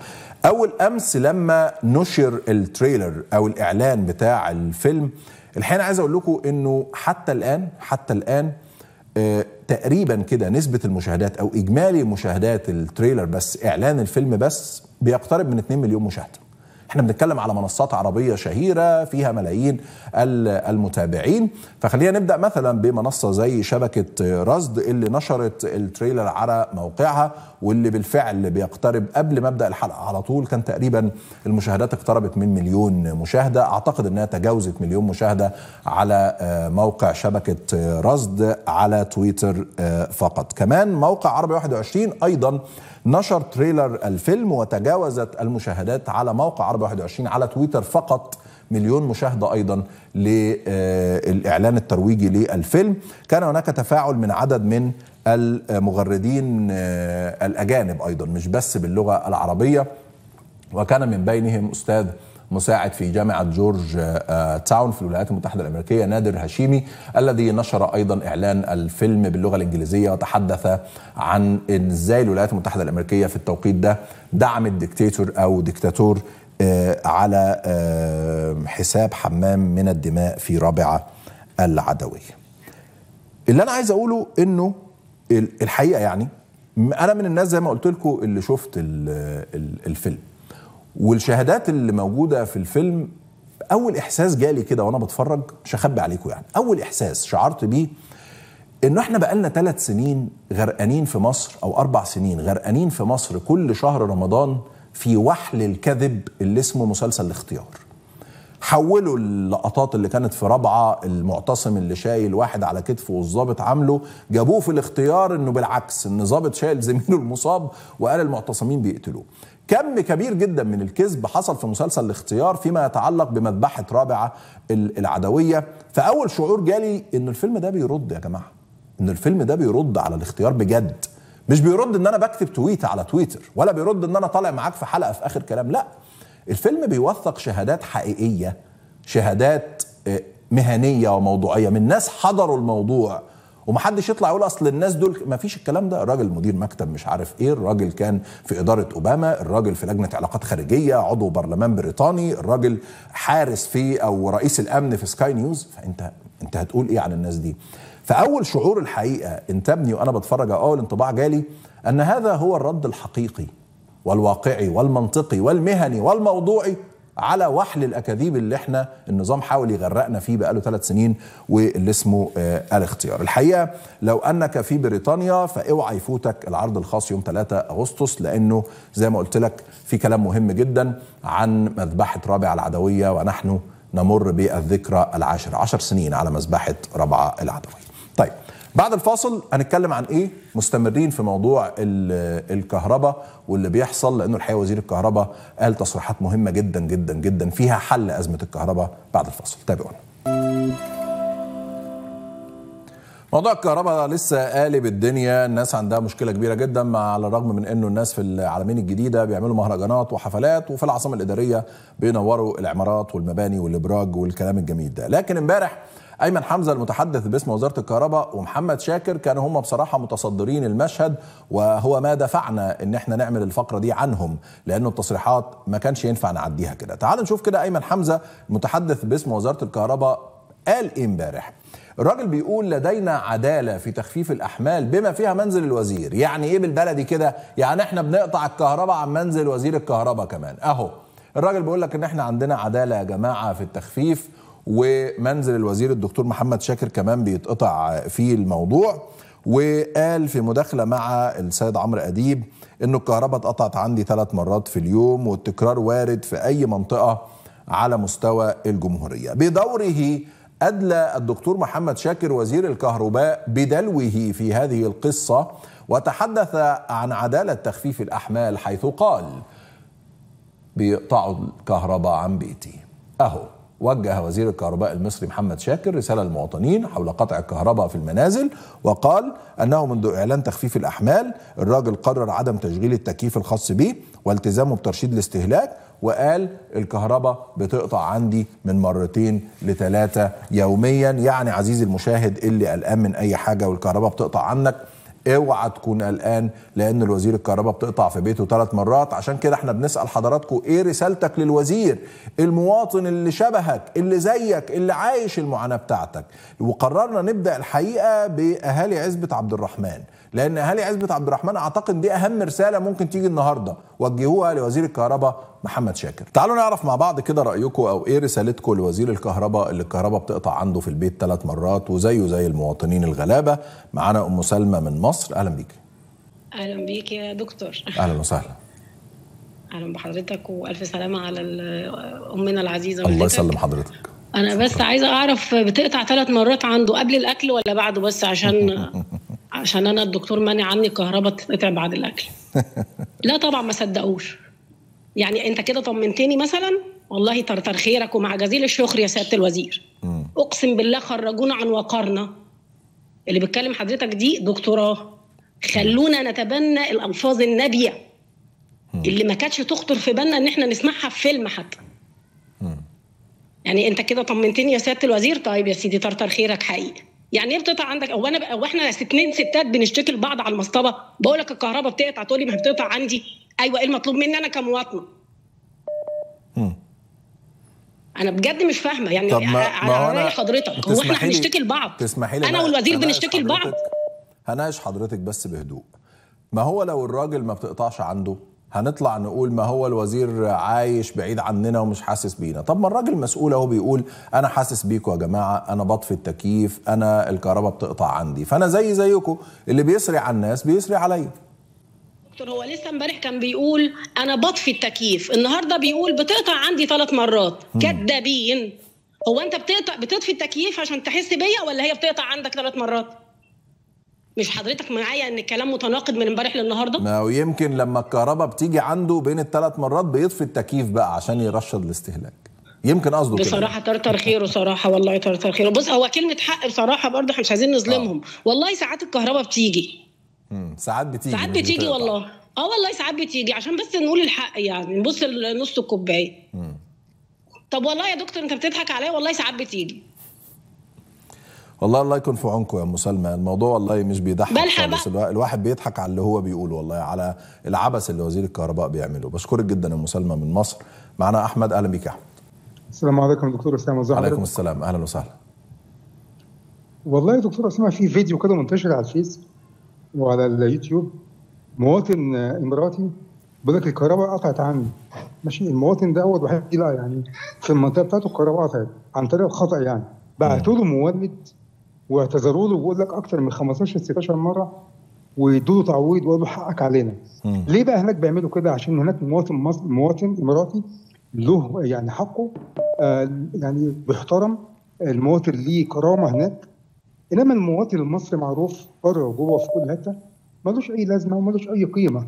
اول امس لما نشر التريلر او الاعلان بتاع الفيلم الحين عايز اقول لكم انه حتى الان حتى الان آه، تقريبا كده نسبه المشاهدات او اجمالي مشاهدات التريلر بس اعلان الفيلم بس بيقترب من 2 مليون مشاهده احنا بنتكلم على منصات عربيه شهيره فيها ملايين المتابعين فخلينا نبدا مثلا بمنصه زي شبكه رصد اللي نشرت التريلر على موقعها واللي بالفعل بيقترب قبل مبدا الحلقه على طول كان تقريبا المشاهدات اقتربت من مليون مشاهده اعتقد انها تجاوزت مليون مشاهده على آه، موقع شبكه رصد على تويتر آه، فقط كمان موقع عربي 21 ايضا نشر تريلر الفيلم وتجاوزت المشاهدات على موقع عربي 2021 21 على تويتر فقط مليون مشاهدة أيضا للإعلان الترويجي للفيلم كان هناك تفاعل من عدد من المغردين آه، الأجانب أيضا مش بس باللغة العربية وكان من بينهم أستاذ مساعد في جامعة جورج آه، تاون في الولايات المتحدة الأمريكية نادر هشيمي الذي نشر أيضا إعلان الفيلم باللغة الإنجليزية وتحدث عن إزاي الولايات المتحدة الأمريكية في التوقيت ده دعمت ديكتاتور أو ديكتاتور آه، على آه، حساب حمام من الدماء في رابعة العدوية اللي أنا عايز أقوله أنه الحقيقة يعني أنا من الناس زي ما قلت لكم اللي شفت الفيلم والشهادات اللي موجودة في الفيلم أول إحساس جالي كده وأنا بتفرج مش هخبي عليكم يعني أول إحساس شعرت بيه انه احنا بقالنا ثلاث سنين غرقانين في مصر او اربع سنين غرقانين في مصر كل شهر رمضان في وحل الكذب اللي اسمه مسلسل الاختيار حولوا اللقطات اللي كانت في رابعه المعتصم اللي شايل واحد على كتفه والظابط عامله جابوه في الاختيار انه بالعكس ان ظابط شايل زميله المصاب وقال المعتصمين بيقتلوه كم كبير جدا من الكذب حصل في مسلسل الاختيار فيما يتعلق بمذبحه رابعه العدويه فاول شعور جالي ان الفيلم ده بيرد يا جماعه ان الفيلم ده بيرد على الاختيار بجد مش بيرد ان انا بكتب تويت على تويتر ولا بيرد ان انا طالع معاك في حلقه في اخر كلام لا الفيلم بيوثق شهادات حقيقيه شهادات آه، مهنيه وموضوعيه من ناس حضروا الموضوع ومحدش يطلع يقول اصل الناس دول ما فيش الكلام ده الراجل مدير مكتب مش عارف ايه الراجل كان في اداره اوباما الراجل في لجنه علاقات خارجيه عضو برلمان بريطاني الراجل حارس في او رئيس الامن في سكاي نيوز فانت انت هتقول ايه عن الناس دي فاول شعور الحقيقه انتبني وانا بتفرج اول انطباع جالي ان هذا هو الرد الحقيقي والواقعي والمنطقي والمهني والموضوعي على وحل الاكاذيب اللي احنا النظام حاول يغرقنا فيه بقاله ثلاث سنين واللي اسمه آه الاختيار. الحقيقه لو انك في بريطانيا فاوعى يفوتك العرض الخاص يوم 3 اغسطس لانه زي ما قلت لك في كلام مهم جدا عن مذبحه رابع العدويه ونحن نمر بالذكرى العاشره، 10 سنين على مذبحه رابعه العدويه. طيب بعد الفاصل هنتكلم عن ايه مستمرين في موضوع الكهرباء واللي بيحصل لانه الحقيقه وزير الكهرباء قال تصريحات مهمه جدا جدا جدا فيها حل ازمه الكهرباء بعد الفاصل تابعونا موضوع الكهرباء لسه قالب الدنيا الناس عندها مشكله كبيره جدا مع على الرغم من انه الناس في العالمين الجديده بيعملوا مهرجانات وحفلات وفي العاصمه الاداريه بينوروا العمارات والمباني والابراج والكلام الجميل ده لكن امبارح ايمن حمزه المتحدث باسم وزاره الكهرباء ومحمد شاكر كانوا هم بصراحه متصدرين المشهد وهو ما دفعنا ان احنا نعمل الفقره دي عنهم لانه التصريحات ما كانش ينفع نعديها كده تعال نشوف كده ايمن حمزه المتحدث باسم وزاره الكهرباء قال ايه امبارح الراجل بيقول لدينا عداله في تخفيف الاحمال بما فيها منزل الوزير يعني ايه بالبلدي كده يعني احنا بنقطع الكهرباء عن منزل وزير الكهرباء كمان اهو الراجل بيقول لك ان احنا عندنا عداله يا جماعه في التخفيف ومنزل الوزير الدكتور محمد شاكر كمان بيتقطع في الموضوع وقال في مداخله مع السيد عمرو اديب ان الكهرباء اتقطعت عندي ثلاث مرات في اليوم والتكرار وارد في اي منطقه على مستوى الجمهوريه بدوره أدلى الدكتور محمد شاكر وزير الكهرباء بدلوه في هذه القصة وتحدث عن عدالة تخفيف الأحمال حيث قال بيقطعوا الكهرباء عن بيتي أهو وجه وزير الكهرباء المصري محمد شاكر رسالة للمواطنين حول قطع الكهرباء في المنازل وقال أنه منذ إعلان تخفيف الأحمال الراجل قرر عدم تشغيل التكييف الخاص به والتزامه بترشيد الاستهلاك وقال الكهرباء بتقطع عندي من مرتين لثلاثة يوميا يعني عزيزي المشاهد اللي قلقان من أي حاجة والكهرباء بتقطع عنك اوعى تكون قلقان لان الوزير الكهرباء بتقطع في بيته ثلاث مرات عشان كده احنا بنسال حضراتكم ايه رسالتك للوزير المواطن اللي شبهك اللي زيك اللي عايش المعاناه بتاعتك وقررنا نبدا الحقيقه باهالي عزبه عبد الرحمن لان اهالي عزبه عبد الرحمن اعتقد دي اهم رساله ممكن تيجي النهارده وجهوها لوزير الكهرباء محمد شاكر تعالوا نعرف مع بعض كده رايكم او ايه رسالتكم لوزير الكهرباء اللي الكهرباء بتقطع عنده في البيت ثلاث مرات وزيه زي المواطنين الغلابه معانا ام سلمى من مصر اهلا بيك اهلا بيك يا دكتور اهلا وسهلا اهلا بحضرتك والف سلامه على امنا العزيزه الله يسلم حضرتك انا بس عايزه اعرف بتقطع ثلاث مرات عنده قبل الاكل ولا بعده بس عشان <laughs> عشان انا الدكتور مانع عني الكهرباء تتقطع بعد الاكل <laughs> لا طبعا ما صدقوش يعني انت كده طمنتني مثلا والله ترتر خيرك ومع جزيل الشكر يا سياده الوزير اقسم بالله خرجونا عن وقارنا اللي بتكلم حضرتك دي دكتوراه خلونا نتبنى الالفاظ النبيه اللي ما كانتش تخطر في بالنا ان احنا نسمعها في فيلم حتى يعني انت كده طمنتني يا سياده الوزير طيب يا سيدي ترتر خيرك حقيقي يعني ايه بتقطع عندك او انا او احنا اتنين ستات بنشتكي لبعض على المصطبه بقول لك الكهرباء بتقطع تقول لي ما بتقطع عندي ايوه ايه المطلوب مني انا كمواطنه انا بجد مش فاهمه يعني طب ما على راي حضرتك هو احنا بنشتكي لبعض تسمحي لي انا والوزير بنشتكي لبعض هناقش حضرتك بس بهدوء ما هو لو الراجل ما بتقطعش عنده هنطلع نقول ما هو الوزير عايش بعيد عننا ومش حاسس بينا طب ما الراجل مسؤول اهو بيقول انا حاسس بيكوا يا جماعه انا بطفي التكييف انا الكهرباء بتقطع عندي فانا زي زيكم اللي بيسري على الناس بيسري عليا دكتور هو لسه امبارح كان بيقول انا بطفي التكييف النهارده بيقول بتقطع عندي ثلاث مرات كدابين هو انت بتقطع بتطفي التكييف عشان تحس بيا ولا هي بتقطع عندك ثلاث مرات مش حضرتك معايا ان الكلام متناقض من امبارح للنهارده ما ويمكن لما الكهرباء بتيجي عنده بين الثلاث مرات بيطفي التكييف بقى عشان يرشد الاستهلاك يمكن قصده كده بصراحه ترتر خيره صراحه والله ترتر خيره بص هو كلمه حق بصراحه برضه احنا مش عايزين نظلمهم آه. والله ساعات الكهرباء بتيجي امم ساعات بتيجي ساعات بتيجي والله اه والله ساعات بتيجي عشان بس نقول الحق يعني نبص لنص الكوبايه طب والله يا دكتور انت بتضحك عليا والله ساعات بتيجي والله الله يكون في عونكم يا ام سلمى الموضوع والله مش بيضحك خالص الواحد بيضحك على اللي هو بيقوله والله على العبث اللي وزير الكهرباء بيعمله بشكرك جدا يا ام سلمى من مصر معنا احمد اهلا بيك يا احمد السلام عليكم دكتور اسامه ازيكم وعليكم السلام اهلا وسهلا والله يا دكتور اسامه في فيديو كده منتشر على الفيس وعلى اليوتيوب مواطن آه، اماراتي بيقول لك الكهرباء قطعت عني ماشي المواطن ده اول واحد لا يعني في المنطقه بتاعته الكهرباء قطعت عن طريق الخطا يعني بعتوا له مولد واعتذروا له بقول لك اكتر من 15 16 مره ويدوا له تعويض ويقولوا حقك علينا مم. ليه بقى هناك بيعملوا كده عشان هناك مواطن مواطن اماراتي له يعني حقه آه يعني بيحترم المواطن ليه كرامه هناك انما المواطن المصري معروف بره وجوه في كل حته ملوش اي لازمه وملوش اي قيمه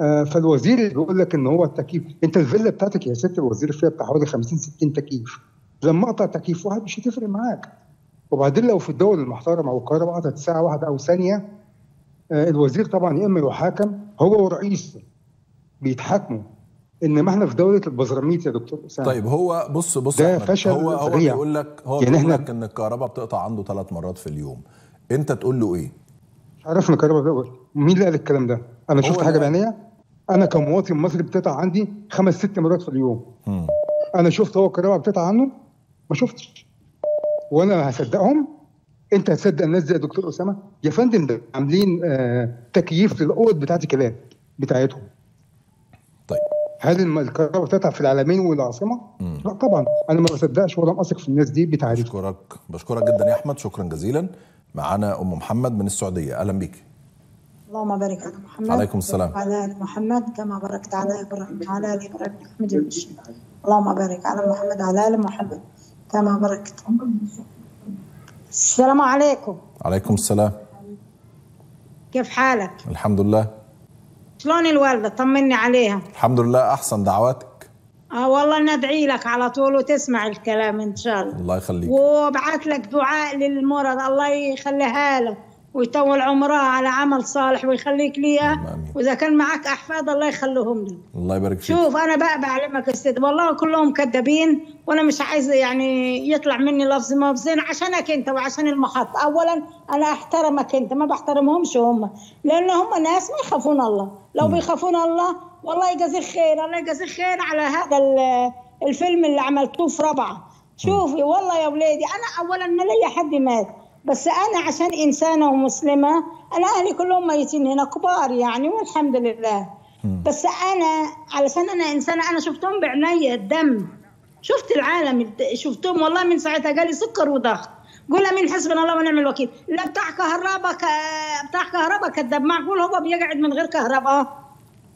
آه فالوزير بيقول لك ان هو التكييف انت الفيلا بتاعتك يا ست الوزير فيها بتاع حوالي 50 60 تكييف لما اقطع تكييف واحد مش هتفرق معاك وبعدين لو في الدول المحترمه والقاهره بعد ساعه واحده او ثانيه آه، الوزير طبعا يا اما يحاكم هو ورئيسه بيتحاكموا انما احنا في دوله البزراميت يا دكتور اسامه طيب هو بص بص ده فشل هو هو بيقول لك هو يعني بيقول لك ان الكهرباء بتقطع عنده ثلاث مرات في اليوم انت تقول له ايه؟ مش عارف ان الكهرباء بتقطع مين اللي قال الكلام ده؟ انا شفت حاجه بعينيا انا كمواطن مصري بتقطع عندي خمس ست مرات في اليوم م. انا شفت هو الكهرباء بتقطع عنه ما شفتش وانا هصدقهم انت هتصدق الناس زي دكتور اسامه يا فندم ده عاملين آه تكييف للاوض بتاعت الكلاب بتاعتهم طيب هل الكهرباء بتتعب في العالمين والعاصمه؟ لا طبعا انا ما بصدقش ولا اثق في الناس دي بتاعتي بشكرك بشكرك جدا يا احمد شكرا جزيلا معانا ام محمد من السعوديه اهلا بيك اللهم بارك على محمد عليكم السلام وعلى ال محمد كما باركت على ابراهيم وعلى ال ابراهيم اللهم بارك على محمد وعلى ال محمد تمام بركت السلام عليكم عليكم السلام كيف حالك؟ الحمد لله شلون الوالدة طمني عليها الحمد لله أحسن دعواتك اه والله ندعي لك على طول وتسمع الكلام ان شاء الله الله يخليك وابعث لك دعاء للمرض الله يخليها لك ويطول عمره على عمل صالح ويخليك لي نعم، واذا كان معك احفاد الله يخلوهم لي الله يبارك فيك شوف انا بقى بعلمك استاذ والله كلهم كذابين وانا مش عايز يعني يطلع مني لفظ ما بزين عشانك انت وعشان المحط اولا انا احترمك انت ما بحترمهمش هم لان هم ناس ما يخافون الله لو بيخافون الله والله يجازيك خير الله يجازيك خير على هذا الفيلم اللي عملتوه في رابعه شوفي والله يا ولادي انا اولا ما لي حد مات بس أنا عشان إنسانة ومسلمة أنا أهلي كلهم ميتين هنا كبار يعني والحمد لله بس أنا علشان أنا إنسانة أنا شفتهم بعيني الدم شفت العالم شفتهم والله من ساعتها جالي سكر وضغط قول من حسبنا الله ونعم الوكيل لا بتاع كهرباء ك... بتاع كهرباء كذاب معقول هو بيقعد من غير كهرباء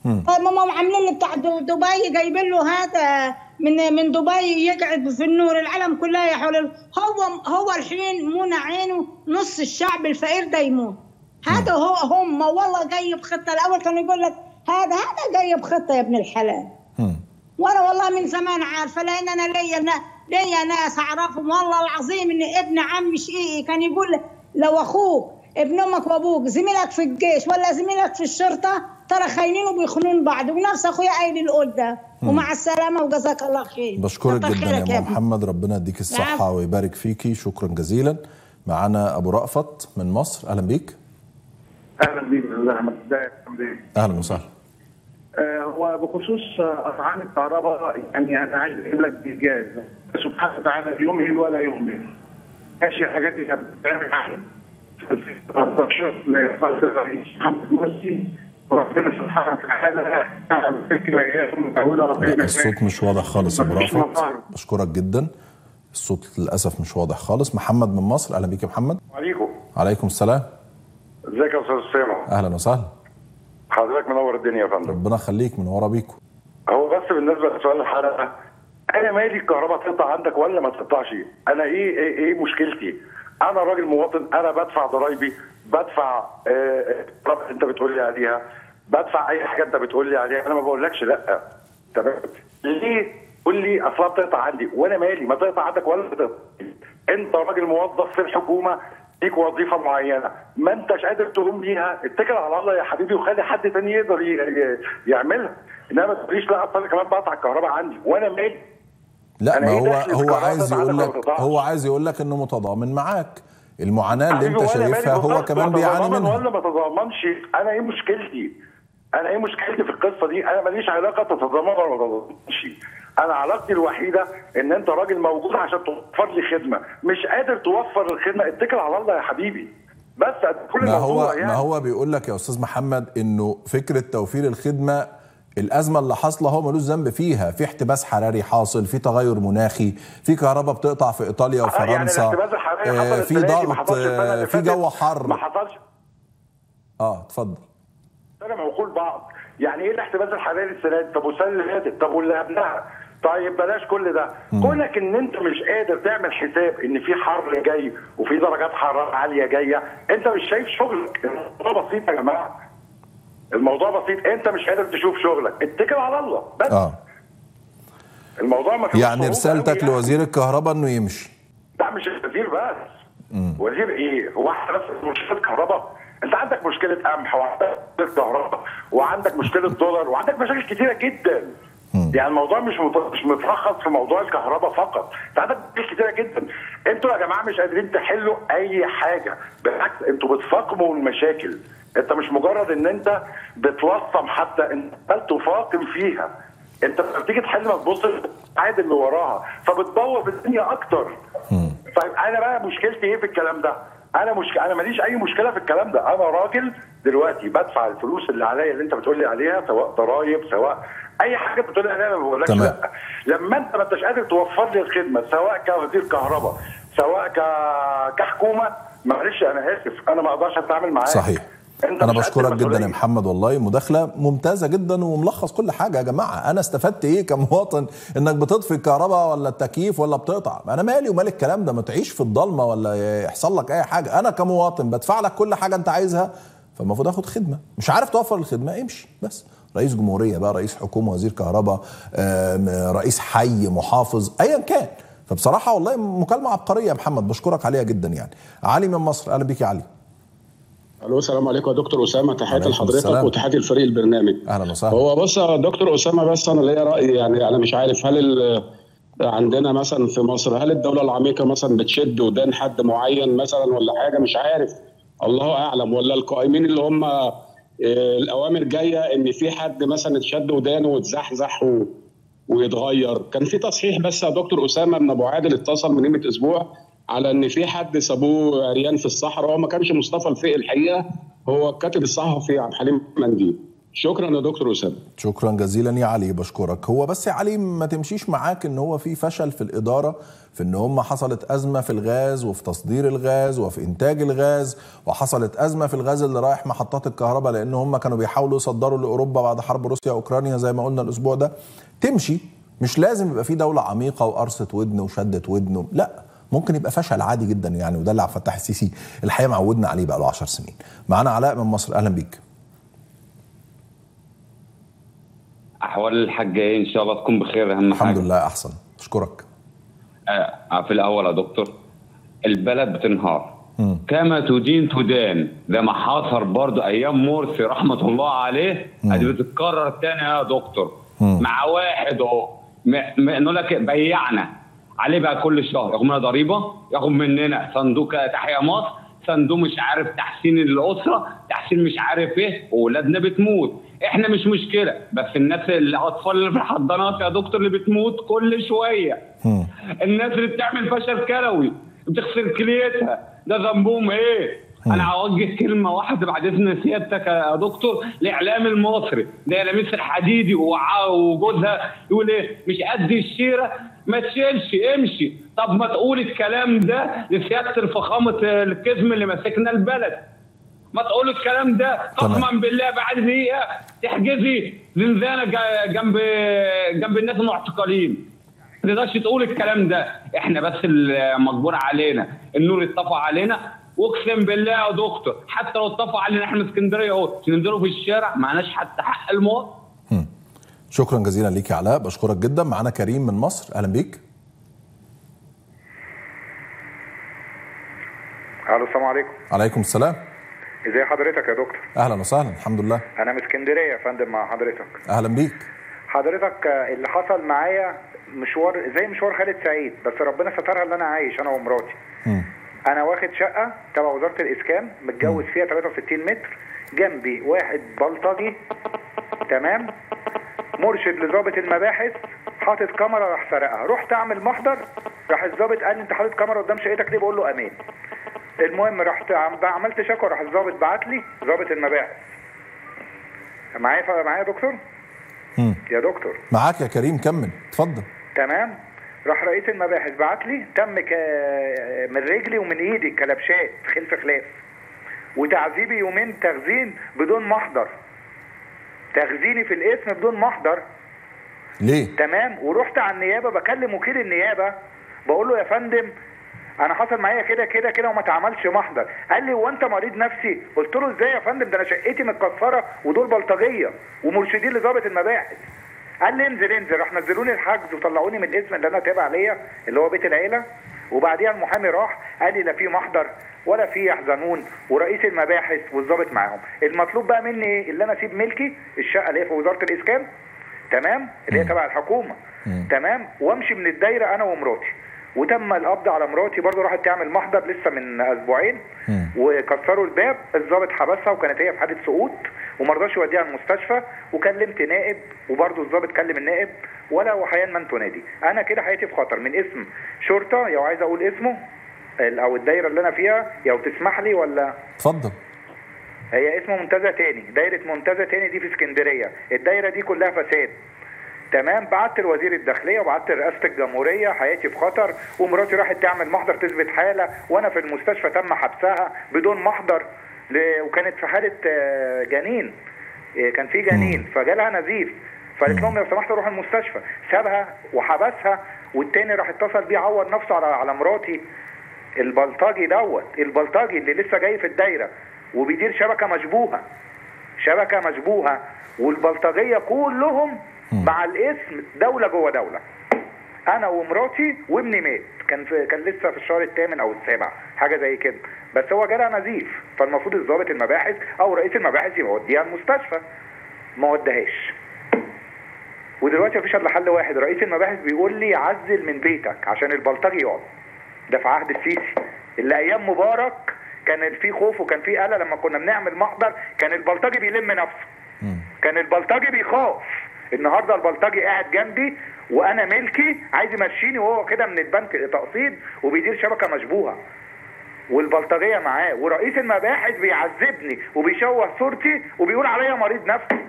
طيب هم عاملين بتاع دبي جايبين له هذا من من دبي يقعد في النور العالم كلها حول هو هو الحين منع عينه نص الشعب الفقير ده يموت هذا هو هم والله جاي بخطه الاول كانوا يقول لك هذا هذا جاي بخطه يا ابن الحلال وانا والله من زمان عارفه لان انا ليا ليا ناس اعرفهم والله العظيم ان ابن عمي شقيقي كان يقول لو اخوك ابن امك وابوك زميلك في الجيش ولا زميلك في الشرطه ترى خاينين وبيخونون بعض ونفس اخويا قايل القول ده ومع السلامه وجزاك الله خير بشكرك جدا يا ام محمد ربنا يديك نعم. الصحه ويبارك فيكي شكرا جزيلا معانا ابو رأفت من مصر اهلا بيك اهلا بيك اهلا وسهلا آه، هو بخصوص اطعام الكهرباء يعني انا عايز اقول لك سبحان سبحانه وتعالى يمهل ولا يهمل ماشي حاجات بتتعمل الصوت مش واضح خالص يا برافت بشكرك جدا الصوت للاسف مش واضح خالص محمد من مصر اهلا بيك يا محمد وعليكم عليكم السلام ازيك يا استاذ اسامه اهلا وسهلا حضرتك منور الدنيا يا فندم ربنا يخليك منور بيكو هو بس بالنسبه لسؤال الحلقه انا مالي الكهرباء تقطع عندك ولا ما تقطعش انا ايه ايه, إيه مشكلتي انا راجل مواطن انا بدفع ضرايبي بدفع آه, آه، انت بتقول لي عليها بدفع اي حاجه انت بتقول لي عليها انا ما بقولكش لا تمام ليه قول لي اصلا بتقطع عندي وانا مالي ما تقطع عندك ولا بتقطع انت راجل موظف في الحكومه ليك وظيفه معينه ما انتش قادر تقوم بيها اتكل على الله يا حبيبي وخلي حد تاني يقدر يعملها انما ما تقوليش لا اصل كمان بقطع الكهرباء عندي وانا مالي لا ما إيه هو هو عايز يقول لك هو عايز يقول لك انه متضامن معاك المعاناه اللي انت شايفها هو كمان بيعاني منها ولا ما تضامنش انا ايه مشكلتي انا ايه مشكلتي في القصه دي انا ماليش علاقه تتضامن ولا ما تتضامنش انا علاقتي الوحيده ان انت راجل موجود عشان توفر لي خدمه مش قادر توفر الخدمه اتكل على الله يا حبيبي بس كل ما هو يعني. ما هو بيقول لك يا استاذ محمد انه فكره توفير الخدمه الازمه اللي حاصله هو ملوش ذنب فيها في احتباس حراري حاصل في تغير مناخي في كهرباء بتقطع في ايطاليا وفرنسا آه، يعني آه، في ضغط آه، في جو حر ما حصلش اه اتفضل انا معقول بعض يعني ايه الاحتباس الحراري السنه دي طب والسنه اللي فاتت طب واللي قبلها طيب بلاش كل ده كونك ان انت مش قادر تعمل حساب ان في حر جاي وفي درجات حراره عاليه جايه انت مش شايف شغلك الموضوع بسيط يا جماعه الموضوع بسيط انت مش قادر تشوف شغلك اتكل على الله بس آه. الموضوع ما يعني رسالتك يعني. لوزير الكهرباء انه يمشي لا مش الوزير بس مم. وزير ايه هو احنا بس مشكله كهرباء انت عندك مشكله قمح وعندك مشكله كهرباء وعندك مشكله دولار وعندك مشاكل كثيره جدا يعني الموضوع مش مش متلخص في موضوع الكهرباء فقط، ده عدد كتير جدا. انتوا يا جماعه مش قادرين تحلوا اي حاجه، بالعكس انتوا بتفاقموا المشاكل. انت مش مجرد ان انت بتلصم حتى انت تفاقم فيها. انت لما بتيجي تحل ما تبص عادي اللي وراها، فبتبوظ الدنيا اكتر. طيب انا بقى مشكلتي ايه في الكلام ده؟ انا مش انا ماليش اي مشكله في الكلام ده انا راجل دلوقتي بدفع الفلوس اللي عليا اللي انت بتقول لي عليها سواء ضرايب سواء اي حاجه بتقولها انا ما بقولكش لا لما انت ما انتش قادر توفر لي الخدمه سواء كوزير كهرباء سواء ك... كحكومه معلش انا اسف انا ما اقدرش اتعامل معاك صحيح انا بشكرك جدا يا محمد والله مداخله ممتازه جدا وملخص كل حاجه يا جماعه انا استفدت ايه كمواطن انك بتطفي الكهرباء ولا التكييف ولا بتقطع انا مالي ومال الكلام ده ما تعيش في الضلمه ولا يحصل لك اي حاجه انا كمواطن بدفع لك كل حاجه انت عايزها فالمفروض اخد خدمه مش عارف توفر الخدمه امشي بس رئيس جمهوريه بقى رئيس حكومه وزير كهرباء رئيس حي محافظ ايا كان فبصراحه والله مكالمه عبقريه يا محمد بشكرك عليها جدا يعني علي من مصر اهلا بيك يا علي الو السلام عليكم يا دكتور اسامه تحياتي لحضرتك وتحياتي لفريق البرنامج اهلا وسهلا هو بص يا دكتور اسامه بس انا ليا راي يعني انا مش عارف هل عندنا مثلا في مصر هل الدوله العميقه مثلا بتشد ودان حد معين مثلا ولا حاجه مش عارف الله اعلم ولا القائمين اللي هم الاوامر جايه ان في حد مثلا اتشد ودانه واتزحزح ويتغير كان في تصحيح بس يا دكتور اسامه بن ابو عادل اتصل من قيمه اسبوع على ان في حد سابوه عريان في الصحراء هو ما كانش مصطفى الفئ الحقيقه هو الكاتب الصحفي عبد الحليم منديل شكرا يا دكتور اسامه شكرا جزيلا يا علي بشكرك هو بس يا علي ما تمشيش معاك ان هو في فشل في الاداره في ان هم حصلت ازمه في الغاز وفي تصدير الغاز وفي انتاج الغاز وحصلت ازمه في الغاز اللي رايح محطات الكهرباء لان هم كانوا بيحاولوا يصدروا لاوروبا بعد حرب روسيا اوكرانيا زي ما قلنا الاسبوع ده تمشي مش لازم يبقى في دوله عميقه وقرصه ودن وشدت ودن لا ممكن يبقى فشل عادي جدا يعني وده اللي عبد الفتاح السيسي الحقيقه معودنا عليه بقى له 10 سنين معانا علاء من مصر اهلا بيك احوال الحاجه ايه ان شاء الله تكون بخير اهم الحمد حاجه الحمد لله احسن اشكرك آه،, آه في الاول يا دكتور البلد بتنهار مم. كما تدين تدان ده ما حصل برضه ايام مرسي رحمه الله عليه ادي بتتكرر تاني يا دكتور مم. مع واحد اهو نقول لك بيعنا عليه بقى كل شهر ياخد مننا ضريبه ياخد مننا صندوق تحيا مصر صندوق مش عارف تحسين الاسره تحسين مش عارف ايه واولادنا بتموت احنا مش مشكله بس الناس الاطفال اللي في الحضانات يا دكتور اللي بتموت كل شويه الناس اللي بتعمل فشل كلوي بتخسر كليتها ده ذنبهم ايه؟ انا هوجه كلمه واحده بعد اذن سيادتك يا دكتور الاعلام المصري ده لميس الحديدي وجوزها يقول ايه مش قد الشيره ما تشيلش امشي طب ما تقول الكلام ده لسياده الفخامه الكزم اللي ماسكنا البلد ما تقول الكلام ده قسما بالله بعد دقيقه تحجزي زنزانه جنب جنب الناس المعتقلين ما تقدرش تقول الكلام ده احنا بس المجبور علينا النور اتطفى علينا واقسم بالله يا دكتور حتى لو اتطفى علينا احنا اسكندريه اهو تنزلوا في الشارع معناش حتى حق الموت شكرا جزيلا ليك يا علاء بشكرك جدا معانا كريم من مصر اهلا بيك الو السلام عليكم عليكم السلام ازي حضرتك يا دكتور اهلا وسهلا الحمد لله انا من اسكندريه يا فندم مع حضرتك اهلا بيك حضرتك اللي حصل معايا مشوار زي مشوار خالد سعيد بس ربنا سترها اللي انا عايش انا ومراتي انا واخد شقه تبع وزاره الاسكان متجوز فيها 63 متر جنبي واحد بلطجي تمام مرشد لضابط المباحث حاطط كاميرا راح سرقها رحت اعمل محضر راح الضابط قال لي انت حاطط كاميرا قدام شقتك ليه بقول له امين المهم رحت عملت شكوى راح الضابط بعت لي ضابط المباحث معايا معايا يا دكتور؟ مم. يا دكتور معاك يا كريم كمل اتفضل تمام راح رئيس المباحث بعت لي تم من رجلي ومن ايدي كلبشات خلف خلاف وتعذيبي يومين تخزين بدون محضر تخزيني في الاسم بدون محضر ليه؟ تمام ورحت على النيابه بكلم وكيل النيابه بقول له يا فندم انا حصل معايا كده كده كده وما اتعملش محضر قال لي هو انت مريض نفسي قلت له ازاي يا فندم ده انا شقتي متكسره ودول بلطجيه ومرشدين لضابط المباحث قال لي انزل انزل راح نزلوني الحجز وطلعوني من الاسم اللي انا تابع ليا اللي هو بيت العيله وبعديها المحامي راح قال لي لا في محضر ولا في يحزنون ورئيس المباحث والظابط معاهم المطلوب بقى مني ايه اللي انا اسيب ملكي الشقه اللي هي في وزاره الاسكان تمام اللي هي تبع الحكومه تمام وامشي من الدايره انا ومراتي وتم القبض على مراتي برضه راحت تعمل محضر لسه من اسبوعين وكسروا الباب الضابط حبسها وكانت هي في حاله سقوط وما رضاش يوديها المستشفى وكلمت نائب وبرضه الضابط كلم النائب ولا وحيا من تنادي انا كده حياتي في خطر من اسم شرطه لو عايز اقول اسمه او الدايره اللي انا فيها لو تسمح لي ولا اتفضل هي اسمه منتزه تاني دايره منتزه تاني دي في اسكندريه الدايره دي كلها فساد تمام بعت لوزير الداخليه وبعت لرئاسه الجمهوريه حياتي في خطر ومراتي راحت تعمل محضر تثبت حاله وانا في المستشفى تم حبسها بدون محضر وكانت في حاله آه، جنين آه، كان في جنين فجالها نزيف فقالت لهم لو سمحت روح المستشفى سابها وحبسها والتاني راح اتصل بيه عوض نفسه على على مراتي البلطجي دوت البلطجي اللي لسه جاي في الدايره وبيدير شبكه مشبوهه شبكه مشبوهه والبلطجيه كلهم مع الاسم دوله جوه دوله انا ومراتي وابني مات كان في كان لسه في الشهر الثامن او السابع حاجه زي كده بس هو جالها نزيف فالمفروض الضابط المباحث او رئيس المباحث يوديها المستشفى ما ودهاش ودلوقتي مفيش الا حل واحد رئيس المباحث بيقول لي عزل من بيتك عشان البلطجي يقعد ده في عهد السيسي اللي ايام مبارك كان في خوف وكان في قلق لما كنا بنعمل محضر كان البلطجي بيلم نفسه كان البلطجي بيخاف النهارده البلطجي قاعد جنبي وانا ملكي عايز يمشيني وهو كده من البنك تقسيط وبيدير شبكه مشبوهه والبلطجيه معاه ورئيس المباحث بيعذبني وبيشوه صورتي وبيقول عليا مريض نفسي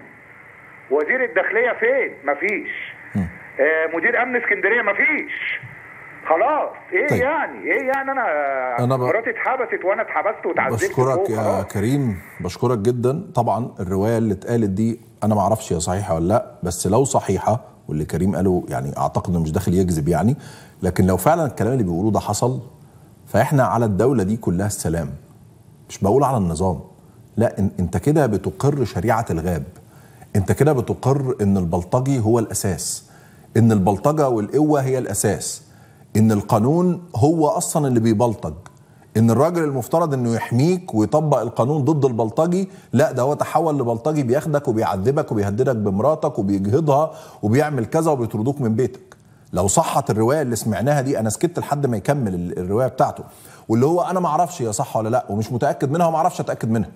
وزير الداخليه فين مفيش آه مدير امن اسكندريه مفيش خلاص ايه طيب. يعني ايه يعني انا, أنا ب... مراتي اتحبست وانا اتحبست واتعذبت بشكرك يا كريم بشكرك جدا طبعا الروايه اللي اتقالت دي انا ما اعرفش هي صحيحه ولا لا بس لو صحيحه واللي كريم قاله يعني اعتقد انه مش داخل يكذب يعني لكن لو فعلا الكلام اللي بيقولوه ده حصل فاحنا على الدوله دي كلها السلام مش بقول على النظام لا انت كده بتقر شريعه الغاب انت كده بتقر ان البلطجي هو الاساس ان البلطجه والقوه هي الاساس ان القانون هو اصلا اللي بيبلطج ان الراجل المفترض انه يحميك ويطبق القانون ضد البلطجي لا ده هو تحول لبلطجي بياخدك وبيعذبك وبيهددك بمراتك وبيجهضها وبيعمل كذا وبيطردوك من بيتك لو صحت الروايه اللي سمعناها دي انا سكت لحد ما يكمل الروايه بتاعته واللي هو انا ما اعرفش هي صح ولا لا ومش متاكد منها وما اعرفش اتاكد منها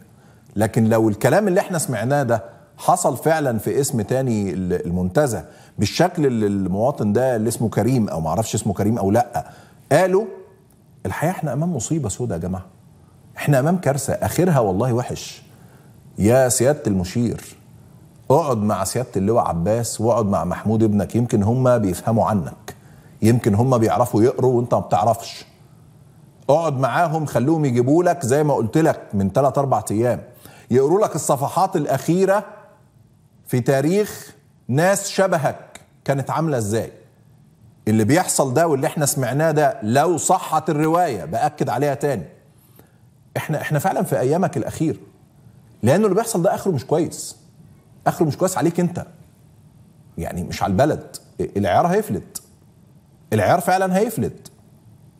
لكن لو الكلام اللي احنا سمعناه ده حصل فعلا في اسم تاني المنتزه بالشكل اللي المواطن ده اللي اسمه كريم او ما اعرفش اسمه كريم او لا قالوا الحقيقه احنا امام مصيبه سودة يا جماعه احنا امام كارثه اخرها والله وحش يا سياده المشير اقعد مع سياده اللواء عباس واقعد مع محمود ابنك يمكن هم بيفهموا عنك يمكن هم بيعرفوا يقروا وانت ما بتعرفش اقعد معاهم خلوهم يجيبوا لك زي ما قلت لك من 3 4 ايام يقروا لك الصفحات الاخيره في تاريخ ناس شبهك كانت عامله ازاي اللي بيحصل ده واللي احنا سمعناه ده لو صحت الروايه باكد عليها تاني احنا احنا فعلا في ايامك الاخير لانه اللي بيحصل ده اخره مش كويس اخره مش كويس عليك انت يعني مش على البلد العيار هيفلت العيار فعلا هيفلت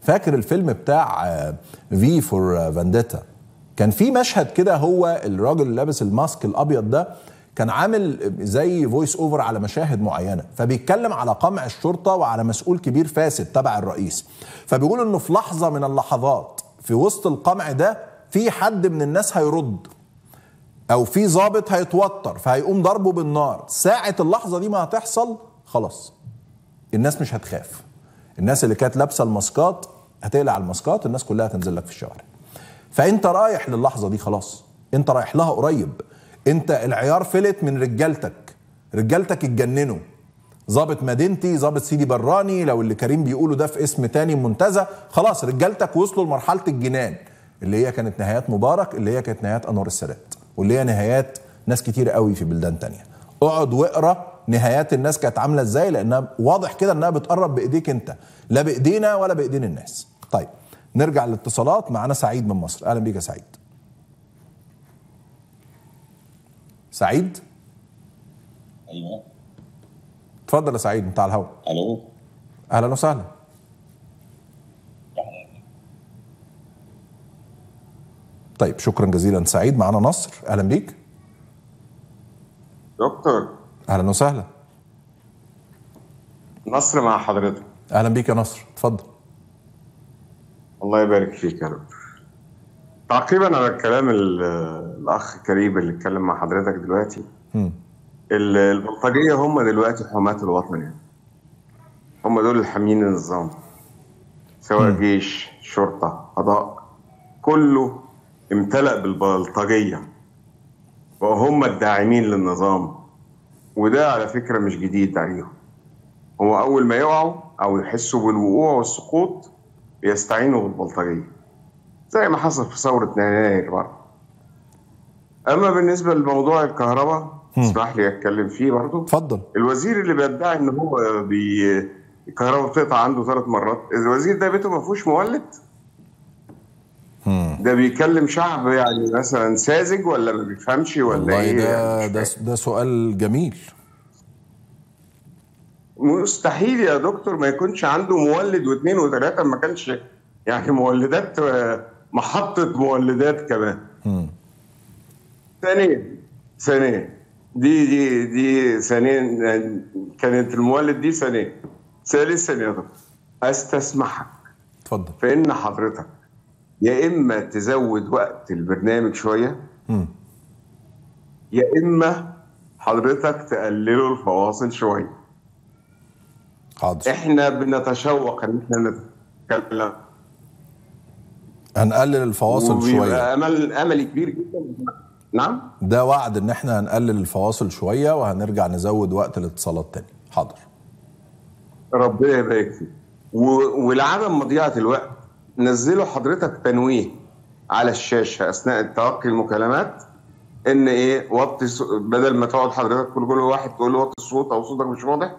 فاكر الفيلم بتاع في فور فانديتا كان في مشهد كده هو الراجل اللي لابس الماسك الابيض ده كان عامل زي فويس اوفر على مشاهد معينه فبيتكلم على قمع الشرطه وعلى مسؤول كبير فاسد تبع الرئيس فبيقول انه في لحظه من اللحظات في وسط القمع ده في حد من الناس هيرد او في ضابط هيتوتر فهيقوم ضربه بالنار ساعه اللحظه دي ما هتحصل خلاص الناس مش هتخاف الناس اللي كانت لابسه الماسكات هتقلع الماسكات الناس كلها هتنزل لك في الشوارع فانت رايح للحظه دي خلاص انت رايح لها قريب انت العيار فلت من رجالتك رجالتك اتجننوا ظابط مدينتي ظابط سيدي براني لو اللي كريم بيقوله ده في اسم تاني منتزه خلاص رجالتك وصلوا لمرحله الجنان اللي هي كانت نهايات مبارك اللي هي كانت نهايات انور السادات واللي هي نهايات ناس كتير قوي في بلدان تانية اقعد واقرا نهايات الناس كانت عامله ازاي لانها واضح كده انها بتقرب بايديك انت لا بايدينا ولا بايدين الناس طيب نرجع للاتصالات معانا سعيد من مصر اهلا بيك يا سعيد سعيد ايوه اتفضل يا سعيد انت على الهواء الو اهلا وسهلا طيب شكرا جزيلا سعيد معانا نصر اهلا بيك دكتور اهلا وسهلا نصر مع حضرتك اهلا بيك يا نصر اتفضل الله يبارك فيك يا رب تعقيبا على الكلام الاخ كريم اللي اتكلم مع حضرتك دلوقتي البلطجيه هم دلوقتي حماه الوطن يعني هم دول حاميين النظام سواء م. جيش شرطه قضاء كله امتلأ بالبلطجيه وهم الداعمين للنظام وده على فكره مش جديد عليهم هو اول ما يقعوا او يحسوا بالوقوع والسقوط يستعينوا بالبلطجيه زي ما حصل في ثورة يناير برضه أما بالنسبة لموضوع الكهرباء اسمح لي أتكلم فيه برضه اتفضل الوزير اللي بيدعي إن هو بي الكهرباء بتقطع عنده ثلاث مرات الوزير ده بيته ما فيهوش مولد ده بيكلم شعب يعني مثلا ساذج ولا ما بيفهمش ولا والله ايه ده يعني ده ده سؤال جميل مستحيل يا دكتور ما يكونش عنده مولد واثنين وثلاثه ما كانش يعني مولدات محطه مولدات كمان ثانيا ثانيا دي دي دي ثانيا كانت المولد دي ثانيا ثالثا يا دكتور استسمحك اتفضل فان حضرتك يا اما تزود وقت البرنامج شويه مم. يا اما حضرتك تقلله الفواصل شويه حاضر احنا بنتشوق ان احنا نتكلم هنقلل الفواصل شويه امل امل كبير جدا نعم ده وعد ان احنا هنقلل الفواصل شويه وهنرجع نزود وقت الاتصالات تاني حاضر ربنا يبارك فيك ولعدم مضيعه الوقت نزلوا حضرتك تنويه على الشاشه اثناء تلقي المكالمات ان ايه وطي بدل ما تقعد حضرتك كل كل واحد تقول له وطي الصوت او صوتك مش واضح